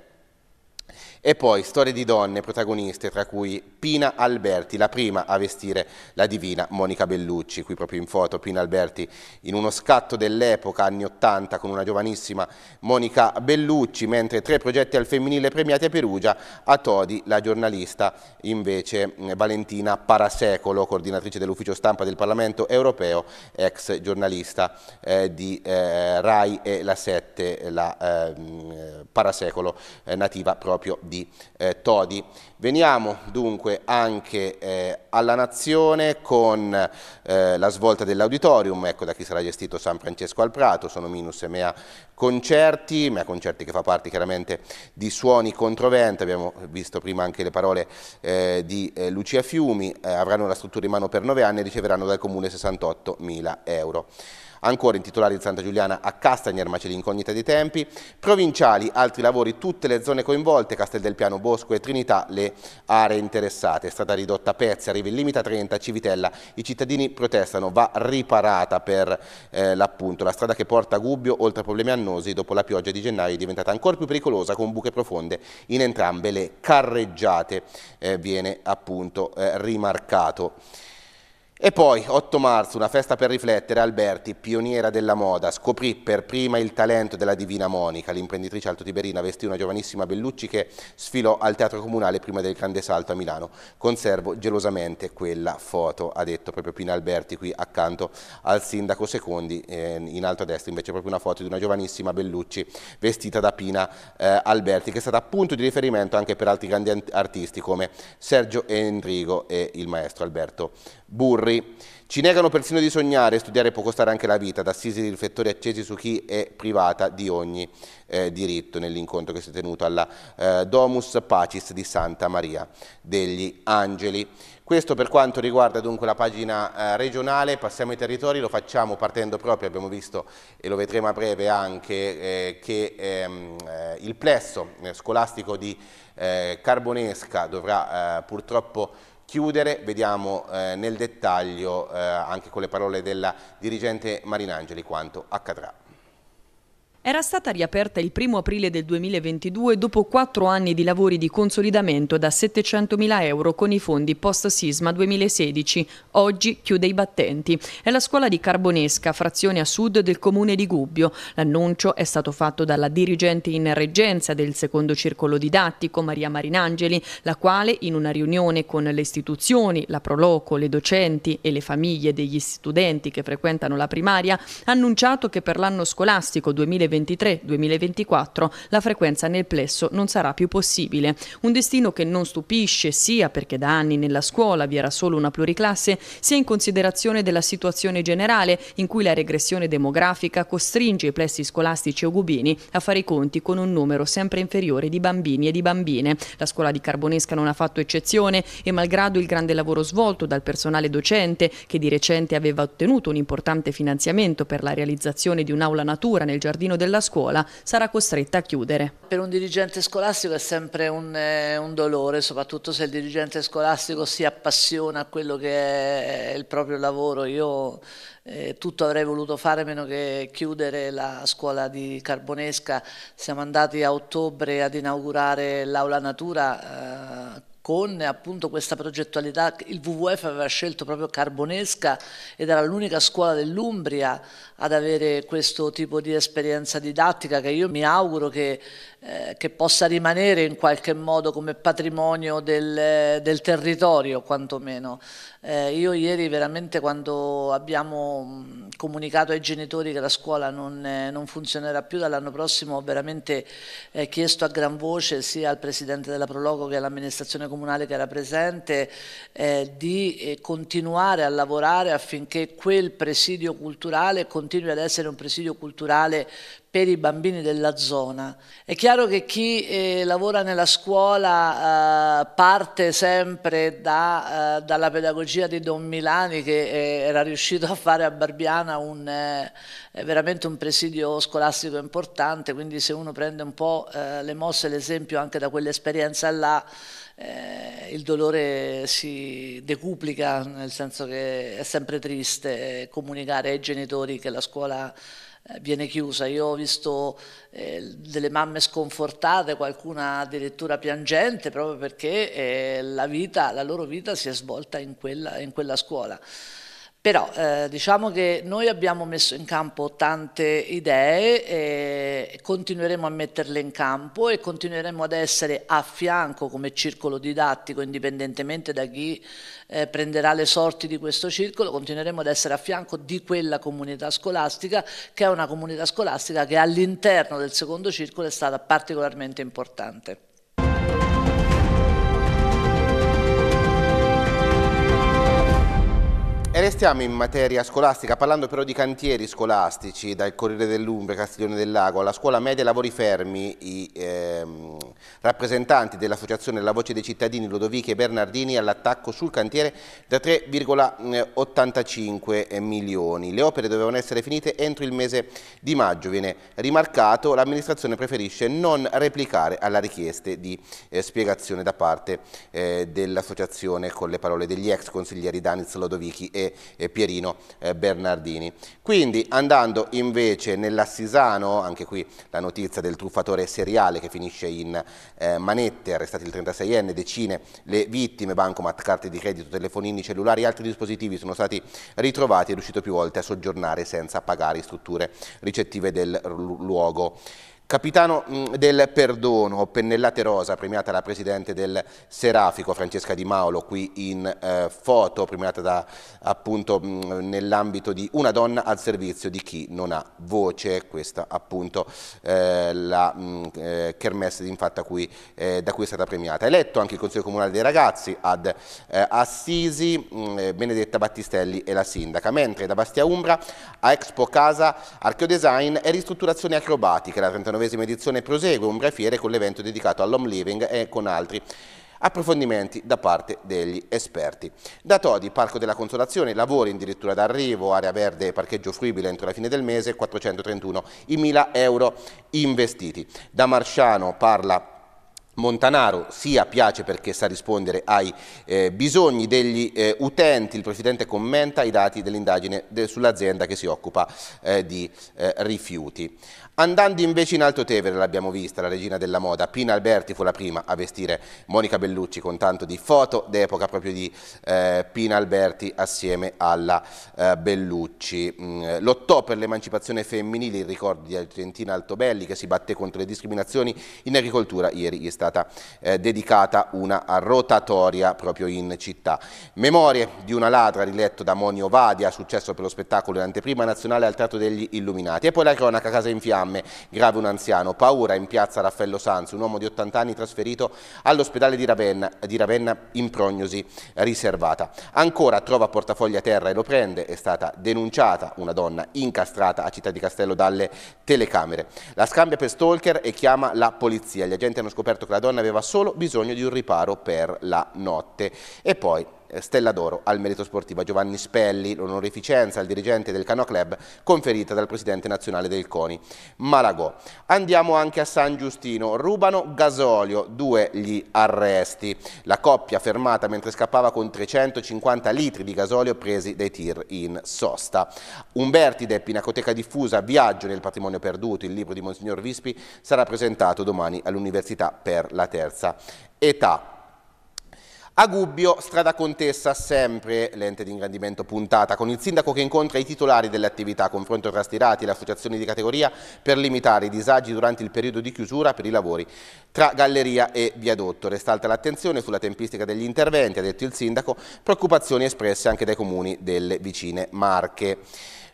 E poi storie di donne protagoniste, tra cui Pina Alberti, la prima a vestire la divina Monica Bellucci, qui proprio in foto Pina Alberti in uno scatto dell'epoca anni 80 con una giovanissima Monica Bellucci, mentre tre progetti al femminile premiati a Perugia, a Todi la giornalista invece eh, Valentina Parasecolo, coordinatrice dell'ufficio stampa del Parlamento europeo, ex giornalista eh, di eh, RAI e la 7, la ehm, eh, Parasecolo eh, nativa proprio di eh, Todi. Veniamo dunque anche eh, alla Nazione con eh, la svolta dell'auditorium, ecco da chi sarà gestito San Francesco al Prato, sono Minus e Mea Concerti, Mea Concerti che fa parte chiaramente di Suoni Controvento, abbiamo visto prima anche le parole eh, di eh, Lucia Fiumi, eh, avranno la struttura in mano per nove anni e riceveranno dal Comune 68 mila euro. Ancora in titolare di Santa Giuliana a Castagner, ma c'è l'incognita dei tempi. Provinciali, altri lavori, tutte le zone coinvolte, Castel del Piano, Bosco e Trinità, le aree interessate. Strada ridotta a Pezzi, arriva il limite a 30, Civitella. I cittadini protestano, va riparata per eh, l'appunto. La strada che porta a Gubbio, oltre a problemi annosi, dopo la pioggia di gennaio è diventata ancora più pericolosa con buche profonde in entrambe le carreggiate, eh, viene appunto eh, rimarcato. E poi, 8 marzo, una festa per riflettere, Alberti, pioniera della moda, scoprì per prima il talento della divina Monica. L'imprenditrice altotiberina vestì una giovanissima Bellucci che sfilò al Teatro Comunale prima del grande salto a Milano. Conservo gelosamente quella foto, ha detto proprio Pina Alberti qui accanto al sindaco Secondi. Eh, in alto a destra invece proprio una foto di una giovanissima Bellucci vestita da Pina eh, Alberti, che è stata punto di riferimento anche per altri grandi artisti come Sergio Endrigo e il maestro Alberto Burri. Ci negano persino di sognare, studiare può costare anche la vita, d'assisi di riflettori accesi su chi è privata di ogni eh, diritto nell'incontro che si è tenuto alla eh, Domus Pacis di Santa Maria degli Angeli. Questo per quanto riguarda dunque la pagina eh, regionale, passiamo ai territori, lo facciamo partendo proprio, abbiamo visto e lo vedremo a breve anche, eh, che ehm, eh, il plesso eh, scolastico di Carbonesca dovrà purtroppo chiudere, vediamo eh, nel dettaglio eh, anche con le parole della dirigente Marinangeli quanto accadrà. Era stata riaperta il 1 aprile del 2022 dopo quattro anni di lavori di consolidamento da 700.000 euro con i fondi post-sisma 2016. Oggi chiude i battenti. È la scuola di Carbonesca, frazione a sud del comune di Gubbio. L'annuncio è stato fatto dalla dirigente in reggenza del secondo circolo didattico, Maria Marinangeli, la quale in una riunione con le istituzioni, la Proloco, le docenti e le famiglie degli studenti che frequentano la primaria, ha annunciato che per l'anno scolastico 2022 2023-2024 la frequenza nel plesso non sarà più possibile. Un destino che non stupisce sia perché da anni nella scuola vi era solo una pluriclasse, sia in considerazione della situazione generale in cui la regressione demografica costringe i plessi scolastici ogubini a fare i conti con un numero sempre inferiore di bambini e di bambine. La scuola di Carbonesca non ha fatto eccezione e malgrado il grande lavoro svolto dal personale docente che di recente aveva ottenuto un importante finanziamento per la realizzazione di un'aula natura nel giardino della scuola sarà costretta a chiudere. Per un dirigente scolastico è sempre un, eh, un dolore, soprattutto se il dirigente scolastico si appassiona a quello che è il proprio lavoro. Io eh, tutto avrei voluto fare meno che chiudere la scuola di Carbonesca. Siamo andati a ottobre ad inaugurare l'aula natura eh, con appunto questa progettualità, il WWF aveva scelto proprio Carbonesca ed era l'unica scuola dell'Umbria ad avere questo tipo di esperienza didattica che io mi auguro che, eh, che possa rimanere in qualche modo come patrimonio del, del territorio quantomeno. Eh, io ieri veramente quando abbiamo comunicato ai genitori che la scuola non, eh, non funzionerà più dall'anno prossimo ho veramente eh, chiesto a gran voce sia al Presidente della Prologo che all'amministrazione comunale che era presente eh, di eh, continuare a lavorare affinché quel presidio culturale continui ad essere un presidio culturale per i bambini della zona. È chiaro che chi eh, lavora nella scuola eh, parte sempre da, eh, dalla pedagogia di Don Milani che eh, era riuscito a fare a Barbiana un, eh, veramente un presidio scolastico importante, quindi se uno prende un po' le mosse, l'esempio anche da quell'esperienza là, eh, il dolore si decuplica, nel senso che è sempre triste comunicare ai genitori che la scuola eh, viene chiusa. Io ho visto eh, delle mamme sconfortate, qualcuna addirittura piangente, proprio perché eh, la, vita, la loro vita si è svolta in quella, in quella scuola. Però eh, diciamo che noi abbiamo messo in campo tante idee e continueremo a metterle in campo e continueremo ad essere a fianco come circolo didattico, indipendentemente da chi eh, prenderà le sorti di questo circolo, continueremo ad essere a fianco di quella comunità scolastica che è una comunità scolastica che all'interno del secondo circolo è stata particolarmente importante. E restiamo in materia scolastica, parlando però di cantieri scolastici, dal Corriere dell'Umbria, Castiglione del Lago, alla Scuola Media Lavori Fermi, i ehm, rappresentanti dell'associazione La Voce dei Cittadini Ludovichi e Bernardini all'attacco sul cantiere da 3,85 milioni. Le opere dovevano essere finite entro il mese di maggio, viene rimarcato, l'amministrazione preferisce non replicare alla richiesta di eh, spiegazione da parte eh, dell'associazione con le parole degli ex consiglieri Daniz Lodovichi e e, e Pierino eh, Bernardini. Quindi andando invece nell'Assisano, anche qui la notizia del truffatore seriale che finisce in eh, manette, arrestati il 36enne, decine le vittime, bancomat, carte di credito, telefonini, cellulari e altri dispositivi sono stati ritrovati e riuscito più volte a soggiornare senza pagare strutture ricettive del luogo. Capitano mm, del Perdono, Pennellate Rosa, premiata la presidente del Serafico, Francesca Di Maolo, qui in eh, foto, premiata da, appunto mm, nell'ambito di Una donna al servizio di chi non ha voce, questa appunto eh, la mh, mm, eh, kermesse infatta cui, eh, da cui è stata premiata. Eletto anche il Consiglio Comunale dei Ragazzi ad eh, Assisi, mh, eh, Benedetta Battistelli e la sindaca, mentre da Bastia Umbra a Expo Casa Archeodesign e ristrutturazione acrobatica, la 39 29esima edizione prosegue un brefiere con l'evento dedicato all'home living e con altri approfondimenti da parte degli esperti. Da Todi, Parco della Consolazione, lavori in dirittura d'arrivo, area verde e parcheggio fruibile entro la fine del mese, 431 i 1000 euro investiti. Da Marciano parla Montanaro sia piace perché sa rispondere ai eh, bisogni degli eh, utenti, il Presidente commenta i dati dell'indagine de, sull'azienda che si occupa eh, di eh, rifiuti. Andando invece in Alto Tevere l'abbiamo vista, la regina della moda, Pina Alberti fu la prima a vestire Monica Bellucci con tanto di foto d'epoca proprio di eh, Pina Alberti assieme alla eh, Bellucci. Mm, lottò per l'emancipazione femminile, il ricordo di Argentina Altobelli che si batté contro le discriminazioni in agricoltura, ieri gli è stata eh, dedicata una rotatoria proprio in città. Memorie di una ladra riletto da Monio Vadia, successo per lo spettacolo in anteprima nazionale al Teatro degli Illuminati e poi la cronaca Casa in Fiamme fiamme, grave un anziano, paura in piazza Raffaello Sanzi, un uomo di 80 anni trasferito all'ospedale di Ravenna, di Ravenna in prognosi riservata. Ancora trova portafogli a terra e lo prende, è stata denunciata una donna incastrata a Città di Castello dalle telecamere. La scambia per stalker e chiama la polizia, gli agenti hanno scoperto che la donna aveva solo bisogno di un riparo per la notte. E poi Stella d'Oro al merito sportivo a Giovanni Spelli, l'onorificenza al dirigente del Cano Club conferita dal presidente nazionale del CONI, Malagò. Andiamo anche a San Giustino, rubano gasolio, due gli arresti. La coppia fermata mentre scappava con 350 litri di gasolio presi dai tir in sosta. Umberti Umbertide, Pinacoteca diffusa, Viaggio nel patrimonio perduto, il libro di Monsignor Vispi, sarà presentato domani all'Università per la terza età. A Gubbio, Strada Contessa, sempre l'ente di ingrandimento puntata, con il sindaco che incontra i titolari delle attività, confronto tra stirati e le associazioni di categoria per limitare i disagi durante il periodo di chiusura per i lavori tra galleria e viadotto. Restalta l'attenzione sulla tempistica degli interventi, ha detto il sindaco, preoccupazioni espresse anche dai comuni delle vicine Marche.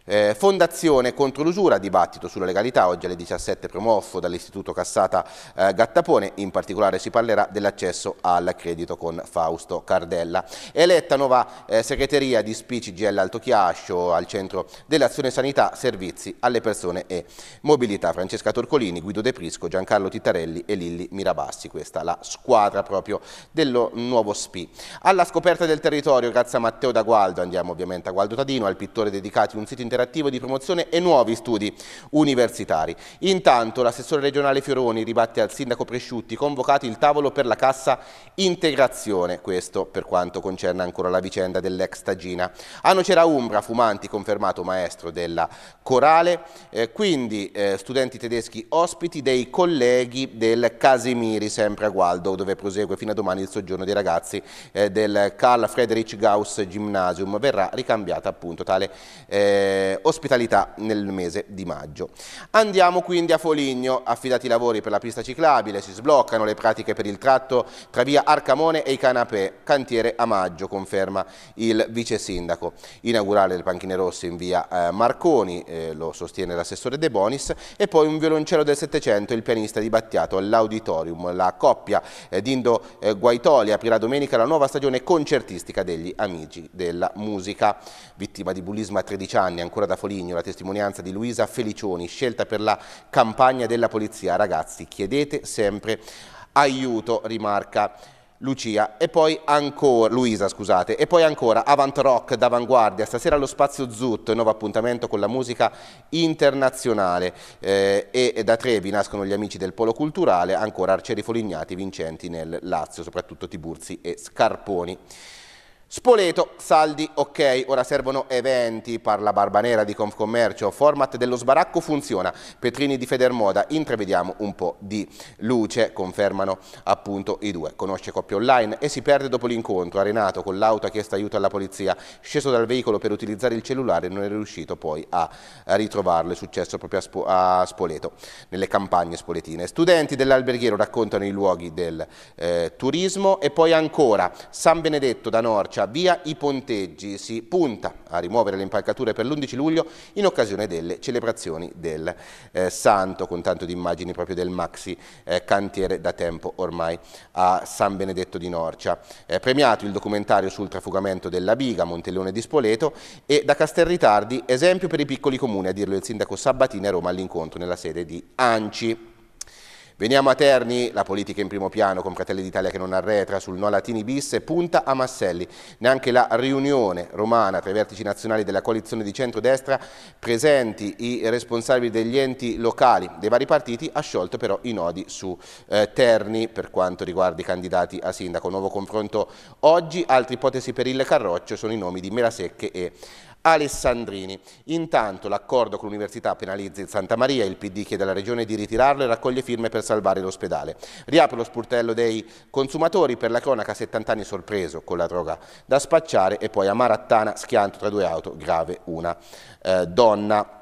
Eh, fondazione contro l'usura, dibattito sulla legalità, oggi alle 17 promosso dall'Istituto Cassata eh, Gattapone, in particolare si parlerà dell'accesso al credito con Fausto Cardella. eletta nuova eh, segreteria di Spici GL Alto Chiascio al centro dell'azione sanità, servizi alle persone e mobilità. Francesca Torcolini, Guido De Prisco, Giancarlo Tittarelli e Lilli Mirabassi, questa la squadra proprio dello nuovo SPI. Alla scoperta del territorio grazie a Matteo D'Agualdo, andiamo ovviamente a Gualdo Tadino, al pittore dedicati un sito interno interattivo di promozione e nuovi studi universitari. Intanto l'assessore regionale Fioroni ribatte al sindaco Presciutti convocato il tavolo per la cassa integrazione, questo per quanto concerne ancora la vicenda dell'ex Tagina. A ah, Nocera Umbra Fumanti confermato maestro della Corale, eh, quindi eh, studenti tedeschi ospiti dei colleghi del Casimiri, sempre a Gualdo, dove prosegue fino a domani il soggiorno dei ragazzi eh, del Carl Friedrich Gauss Gymnasium. Verrà ricambiata appunto tale eh, eh, ospitalità nel mese di maggio. Andiamo quindi a Foligno, affidati i lavori per la pista ciclabile, si sbloccano le pratiche per il tratto tra via Arcamone e i Canapè, cantiere a maggio, conferma il vice sindaco. Inaugurale del Panchine Rosso in via eh, Marconi, eh, lo sostiene l'assessore De Bonis, e poi un violoncello del Settecento, il pianista di Battiato all'Auditorium. La coppia eh, Dindo eh, Guaitoli aprirà domenica la nuova stagione concertistica degli Amici della Musica. Vittima di bullismo a 13 anni, ancora ancora da Foligno la testimonianza di Luisa Felicioni, scelta per la campagna della polizia. Ragazzi, chiedete sempre aiuto, rimarca Lucia e poi ancora Luisa scusate e poi ancora Avant Rock d'avanguardia stasera allo spazio Zut nuovo appuntamento con la musica internazionale eh, e da Trevi nascono gli amici del polo culturale ancora arcieri folignati vincenti nel Lazio soprattutto Tiburzi e Scarponi Spoleto, saldi ok, ora servono eventi, parla Barbanera di Confcommercio, format dello sbaracco funziona, Petrini di Federmoda, intravediamo un po' di luce, confermano appunto i due. Conosce coppie online e si perde dopo l'incontro, arenato con l'auto ha chiesto aiuto alla polizia, sceso dal veicolo per utilizzare il cellulare non è riuscito poi a ritrovarlo, è successo proprio a, Spoleto, nelle campagne spoletine. Studenti dell'alberghiero raccontano i luoghi del eh, turismo e poi ancora San Benedetto da Norcia, via I Ponteggi. Si punta a rimuovere le impalcature per l'11 luglio in occasione delle celebrazioni del eh, Santo, con tanto di immagini proprio del maxi eh, cantiere da tempo ormai a San Benedetto di Norcia. Eh, premiato il documentario sul trafugamento della Biga, Monteleone di Spoleto e da Castelritardi esempio per i piccoli comuni, a dirlo il sindaco Sabatini a Roma all'incontro nella sede di ANCI. Veniamo a Terni, la politica in primo piano con Fratelli d'Italia che non arretra sul no Latini bis e punta a Masselli. Neanche la riunione romana tra i vertici nazionali della coalizione di centrodestra presenti i responsabili degli enti locali dei vari partiti ha sciolto però i nodi su eh, Terni per quanto riguarda i candidati a sindaco. Nuovo confronto oggi, altre ipotesi per il Carroccio sono i nomi di Melasecche e Alessandrini. Intanto l'accordo con l'Università penalizza il Santa Maria, il PD chiede alla Regione di ritirarlo e raccoglie firme per salvare l'ospedale. Riapre lo spurtello dei consumatori per la cronaca 70 anni sorpreso con la droga da spacciare e poi a Marattana schianto tra due auto, grave una eh, donna.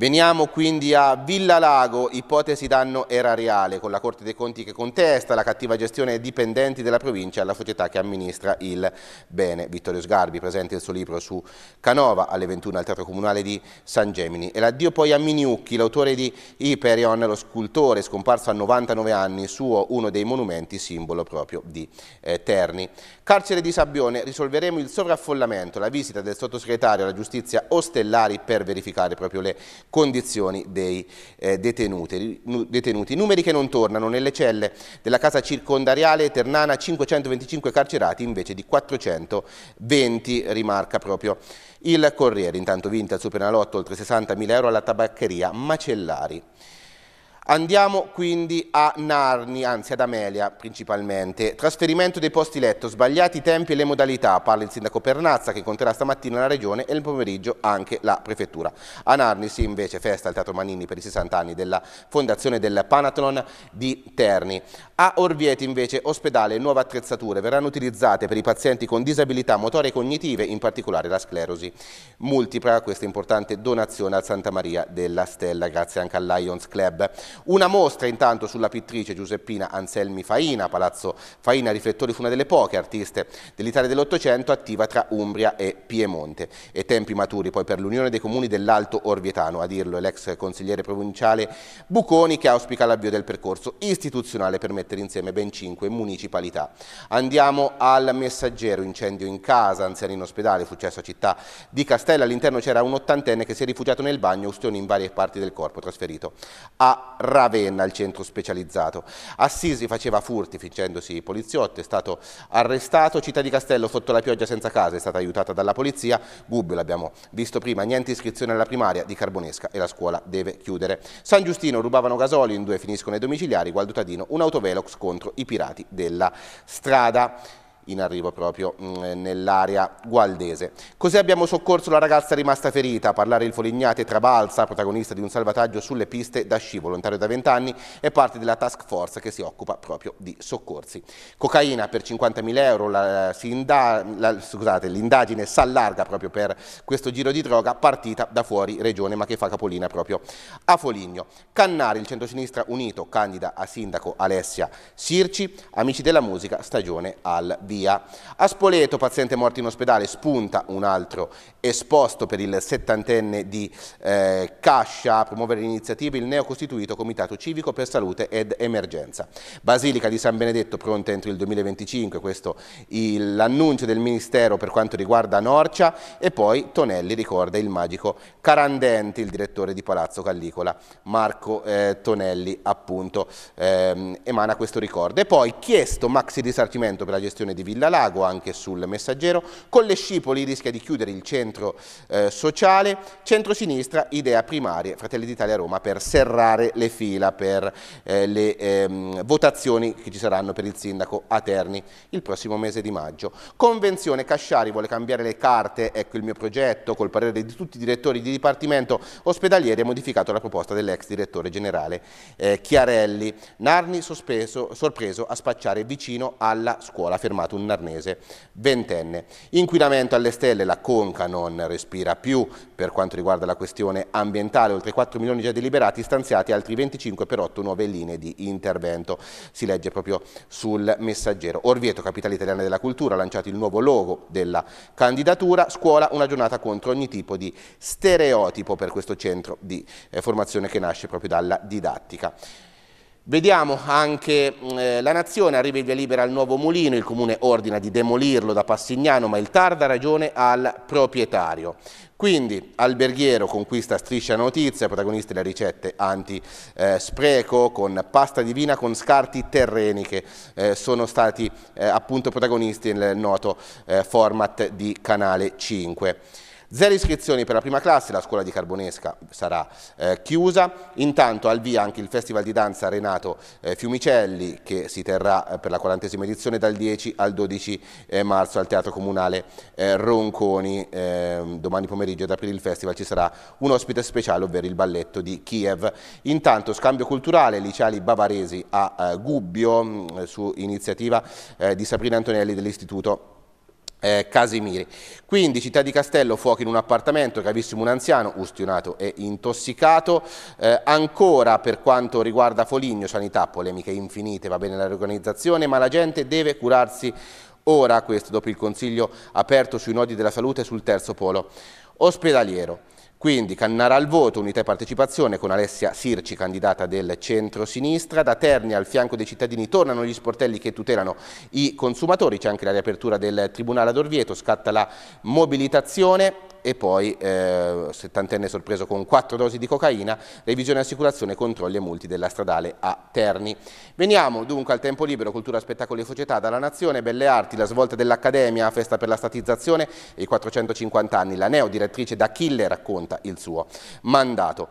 Veniamo quindi a Villa Lago, ipotesi danno erariale, con la Corte dei Conti che contesta la cattiva gestione dei dipendenti della provincia alla società che amministra il bene. Vittorio Sgarbi presenta il suo libro su Canova alle 21 al Teatro Comunale di San Gemini. E l'addio poi a Miniucchi, l'autore di Iperion, lo scultore scomparso a 99 anni, suo uno dei monumenti simbolo proprio di eh, Terni. Carcere di Sabbione, risolveremo il sovraffollamento, la visita del sottosegretario alla giustizia Ostellari per verificare proprio le condizioni dei eh, detenuti. detenuti. Numeri che non tornano, nelle celle della casa circondariale Ternana 525 carcerati invece di 420, rimarca proprio il Corriere. Intanto vinta il Superenalotto oltre 60.000 euro alla tabaccheria Macellari. Andiamo quindi a Narni, anzi ad Amelia principalmente. Trasferimento dei posti letto, sbagliati i tempi e le modalità, parla il sindaco Pernazza che incontrerà stamattina la regione e nel pomeriggio anche la prefettura. A Narni si invece festa al Teatro Manini per i 60 anni della fondazione del Panathlon di Terni. A Orvieti invece ospedale e nuove attrezzature verranno utilizzate per i pazienti con disabilità motorie e cognitive, in particolare la sclerosi multipla, questa importante donazione al Santa Maria della Stella, grazie anche al Lions Club. Una mostra intanto sulla pittrice Giuseppina Anselmi Faina, Palazzo Faina Riflettori fu una delle poche artiste dell'Italia dell'Ottocento attiva tra Umbria e Piemonte. E tempi maturi poi per l'Unione dei Comuni dell'Alto Orvietano, a dirlo l'ex consigliere provinciale Buconi che auspica l'avvio del percorso istituzionale per mettere insieme ben cinque municipalità. Andiamo al messaggero, incendio in casa, anziani in ospedale, successo a città di Castella, all'interno c'era un ottantenne che si è rifugiato nel bagno, ustioni in varie parti del corpo, trasferito a Ravenna, il centro specializzato. Assisi faceva furti fingendosi poliziotto, è stato arrestato. Città di Castello sotto la pioggia senza casa, è stata aiutata dalla polizia. Gubbio l'abbiamo visto prima, niente iscrizione alla primaria di Carbonesca e la scuola deve chiudere. San Giustino rubavano gasolio, in due finiscono i domiciliari, Gualdo Tadino un autovelox contro i pirati della strada in arrivo proprio mm, nell'area gualdese. Così abbiamo soccorso la ragazza rimasta ferita, a parlare il Folignate Trabalza, protagonista di un salvataggio sulle piste da sci, volontario da 20 anni e parte della task force che si occupa proprio di soccorsi. Cocaina per 50.000 euro, l'indagine si allarga proprio per questo giro di droga partita da fuori regione ma che fa capolina proprio a Foligno. Cannari, il centro-sinistra unito, candida a sindaco Alessia Sirci, Amici della musica, stagione al Vino via. A Spoleto, paziente morto in ospedale, spunta un altro esposto per il settantenne di eh, Cascia, a promuovere l'iniziativa il neocostituito Comitato Civico per Salute ed Emergenza. Basilica di San Benedetto pronta entro il 2025, questo l'annuncio del Ministero per quanto riguarda Norcia e poi Tonelli ricorda il magico Carandenti, il direttore di Palazzo Callicola, Marco eh, Tonelli appunto ehm, emana questo ricordo. E poi chiesto maxi risarcimento per la gestione di Villa Lago, anche sul messaggero. Con le scipoli rischia di chiudere il centro eh, sociale. Centrosinistra, idea primaria, Fratelli d'Italia Roma per serrare le fila per eh, le ehm, votazioni che ci saranno per il sindaco a Terni il prossimo mese di maggio. Convenzione Casciari vuole cambiare le carte, ecco il mio progetto, col parere di tutti i direttori di dipartimento ospedalieri ha modificato la proposta dell'ex direttore generale eh, Chiarelli. Narni sospeso, sorpreso a spacciare vicino alla scuola fermata condannato un narnese ventenne. Inquinamento alle stelle, la Conca non respira più per quanto riguarda la questione ambientale, oltre 4 milioni già deliberati, stanziati altri 25 per 8 nuove linee di intervento. Si legge proprio sul messaggero. Orvieto, capitale italiana della cultura, ha lanciato il nuovo logo della candidatura, scuola una giornata contro ogni tipo di stereotipo per questo centro di eh, formazione che nasce proprio dalla didattica. Vediamo anche mm, eh, la nazione, arriva il via libera al nuovo mulino, il comune ordina di demolirlo da Passignano, ma il TAR dà ragione al proprietario. Quindi alberghiero conquista striscia notizia, protagoniste delle ricette anti-spreco eh, con pasta divina con scarti terreni che eh, sono stati eh, appunto protagonisti nel noto eh, format di Canale 5. Zero iscrizioni per la prima classe, la scuola di Carbonesca sarà eh, chiusa, intanto al via anche il Festival di Danza Renato eh, Fiumicelli che si terrà eh, per la quarantesima edizione dal 10 al 12 eh, marzo al Teatro Comunale eh, Ronconi, ehm, domani pomeriggio ad aprire il festival ci sarà un ospite speciale ovvero il balletto di Kiev. Intanto scambio culturale liceali bavaresi a eh, Gubbio mm, su iniziativa di Sabrina Antonelli dell'Istituto eh, Casimiri. 15 città di Castello, fuochi in un appartamento, cavissimo un anziano, ustionato e intossicato. Eh, ancora per quanto riguarda Foligno, sanità, polemiche infinite, va bene la riorganizzazione, ma la gente deve curarsi ora, questo dopo il consiglio aperto sui nodi della salute sul terzo polo ospedaliero. Quindi Cannara al voto, unità e partecipazione con Alessia Sirci, candidata del centro-sinistra. Da Terni al fianco dei cittadini tornano gli sportelli che tutelano i consumatori. C'è anche la riapertura del Tribunale ad Orvieto, scatta la mobilitazione e poi eh, settantenne sorpreso con quattro dosi di cocaina, revisione assicurazione, controlli e multi della stradale a Terni. Veniamo dunque al tempo libero, cultura, spettacoli e società, dalla Nazione, Belle Arti, la svolta dell'Accademia, festa per la statizzazione e i 450 anni. La neo direttrice da Kille racconta il suo mandato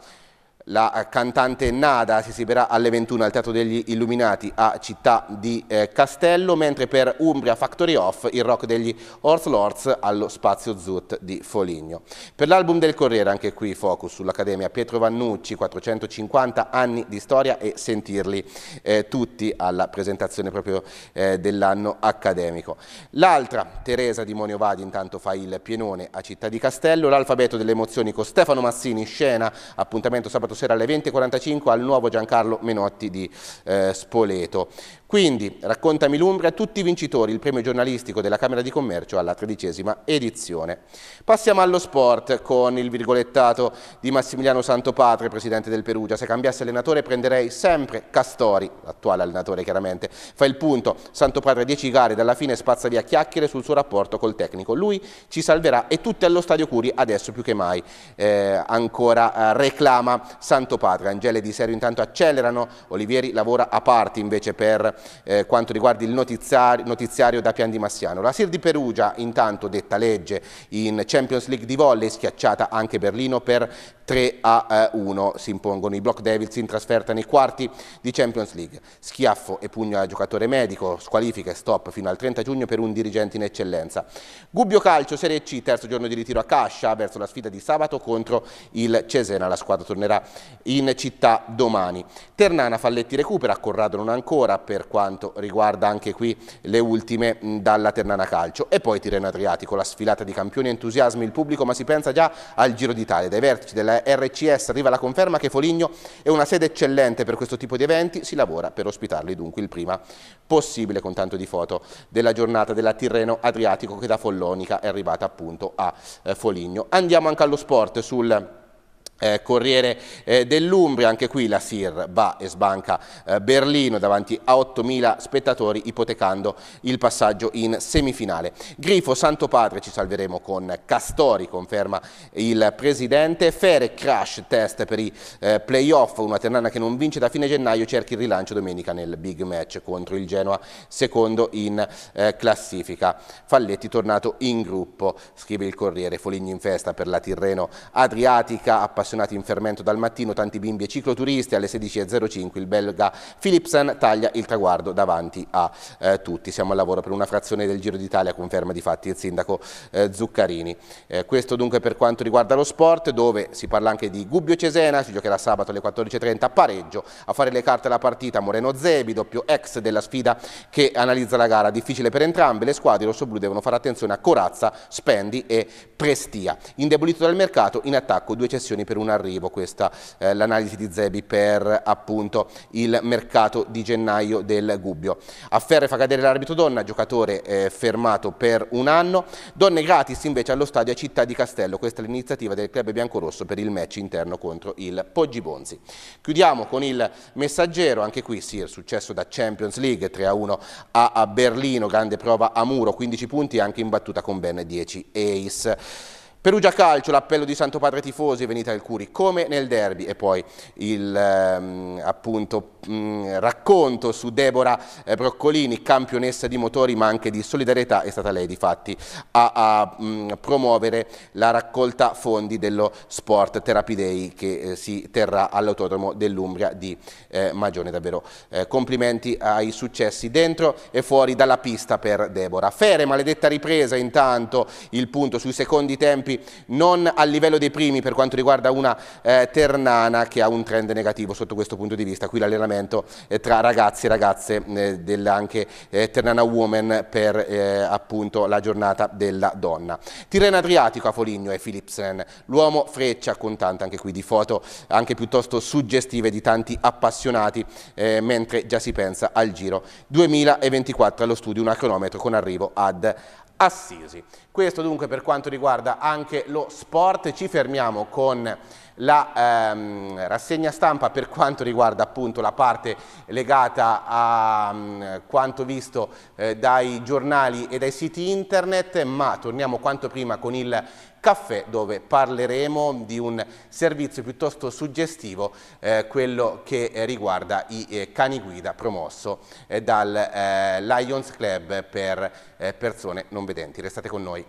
la eh, cantante Nada si esibirà alle 21 al Teatro degli Illuminati a Città di eh, Castello, mentre per Umbria Factory Off il rock degli Horse Lords allo Spazio Zut di Foligno. Per l'album del Corriere, anche qui focus sull'Accademia Pietro Vannucci, 450 anni di storia e sentirli eh, tutti alla presentazione proprio eh, dell'anno accademico. L'altra, Teresa di Moniovadi, intanto fa il pienone a Città di Castello, l'alfabeto delle emozioni con Stefano Massini in scena, appuntamento sabato sera alle 20.45 al nuovo Giancarlo Menotti di eh, Spoleto. Quindi, raccontami l'Umbria, tutti i vincitori, il premio giornalistico della Camera di Commercio alla tredicesima edizione. Passiamo allo sport con il virgolettato di Massimiliano Santopatre, presidente del Perugia. Se cambiassi allenatore prenderei sempre Castori, l'attuale allenatore chiaramente. Fa il punto, Santopatre 10 gare, dalla fine spazza via chiacchiere sul suo rapporto col tecnico. Lui ci salverà e tutti allo stadio Curi adesso più che mai. Eh, ancora eh, reclama Santopatre. Angele di Serio intanto accelerano, Olivieri lavora a parte invece per eh, quanto riguarda il notiziario, notiziario, da Pian di Massiano. La Sir di Perugia intanto detta legge in Champions League di volley, schiacciata anche Berlino per 3 a 1 eh, si impongono i Block Devils in trasferta nei quarti di Champions League. Schiaffo e pugno al giocatore medico, squalifica e stop fino al 30 giugno per un dirigente in eccellenza. Gubbio Calcio Serie C, terzo giorno di ritiro a Cascia verso la sfida di sabato contro il Cesena. La squadra tornerà in città domani. Ternana Falletti recupera, Corrado non ancora per quanto riguarda anche qui le ultime dalla Ternana Calcio. E poi Tirreno Adriatico, la sfilata di campioni entusiasmi il pubblico ma si pensa già al Giro d'Italia. Dai vertici della eh, RCS arriva la conferma che Foligno è una sede eccellente per questo tipo di eventi, si lavora per ospitarli dunque il prima possibile con tanto di foto della giornata della Tirreno Adriatico che da Follonica è arrivata appunto a eh, Foligno. Andiamo anche allo sport sul eh, Corriere eh, dell'Umbria, anche qui la SIR va e sbanca eh, Berlino davanti a 8.000 spettatori ipotecando il passaggio in semifinale. Grifo, Santo Padre, ci salveremo con Castori, conferma il presidente. Fere, crash test per i eh, playoff, una Ternana che non vince da fine gennaio, cerchi il rilancio domenica nel big match contro il Genoa, secondo in eh, classifica. Falletti tornato in gruppo, scrive il Corriere, Foligni in festa per la Tirreno Adriatica, appassionato appassionati in fermento dal mattino, tanti bimbi e cicloturisti, alle 16.05 il belga Philipsen taglia il traguardo davanti a eh, tutti. Siamo al lavoro per una frazione del Giro d'Italia, conferma di fatti il sindaco eh, Zuccarini. Eh, questo dunque per quanto riguarda lo sport, dove si parla anche di Gubbio Cesena, si giocherà sabato alle 14.30 a pareggio, a fare le carte alla partita Moreno Zebi, doppio ex della sfida che analizza la gara, difficile per entrambe, le squadre rossoblù devono fare attenzione a Corazza, Spendi e Prestia. Indebolito dal mercato, in attacco due cessioni per per un arrivo, questa eh, l'analisi di Zebi per appunto il mercato di gennaio del Gubbio. A fa cadere l'arbitro donna, giocatore eh, fermato per un anno, donne gratis invece allo stadio a Città di Castello, questa è l'iniziativa del club biancorosso per il match interno contro il Poggi Bonzi. Chiudiamo con il messaggero, anche qui sì, il successo da Champions League 3-1 a a, a Berlino, grande prova a Muro, 15 punti anche in battuta con ben 10 ace. Perugia Calcio, l'appello di Santo Padre Tifosi, venite al Curi come nel derby e poi il, ehm, appunto mh, mm, racconto su Deborah eh, Broccolini, campionessa di motori ma anche di solidarietà, è stata lei di fatti a, a mh, mm, promuovere la raccolta fondi dello Sport Therapy Day che eh, si terrà all'autodromo dell'Umbria di eh, Magione. Davvero complimenti ai successi dentro e fuori dalla pista per Deborah. Fere, maledetta ripresa intanto il punto sui secondi tempi, non a livello dei primi per quanto riguarda una eh, Ternana che ha un trend negativo sotto questo punto di vista. Qui l'allenamento appuntamento eh, tra ragazzi e ragazze eh, della anche eh, Ternana Woman per appunto la giornata della donna. Tirreno Adriatico a Foligno e Philipsen, l'uomo freccia con tante anche qui di foto anche piuttosto suggestive di tanti appassionati eh, mentre già si pensa al giro 2024 allo studio un cronometro con arrivo ad Assisi. Questo dunque per quanto riguarda anche lo sport, ci fermiamo con la ehm, rassegna stampa per quanto riguarda appunto la parte legata a um, quanto visto eh, dai giornali e dai siti internet, ma torniamo quanto prima con il caffè dove parleremo di un servizio piuttosto suggestivo, eh, quello che riguarda i eh, cani guida promosso eh, dal eh, Lions Club per eh, persone non vedenti. Restate con noi.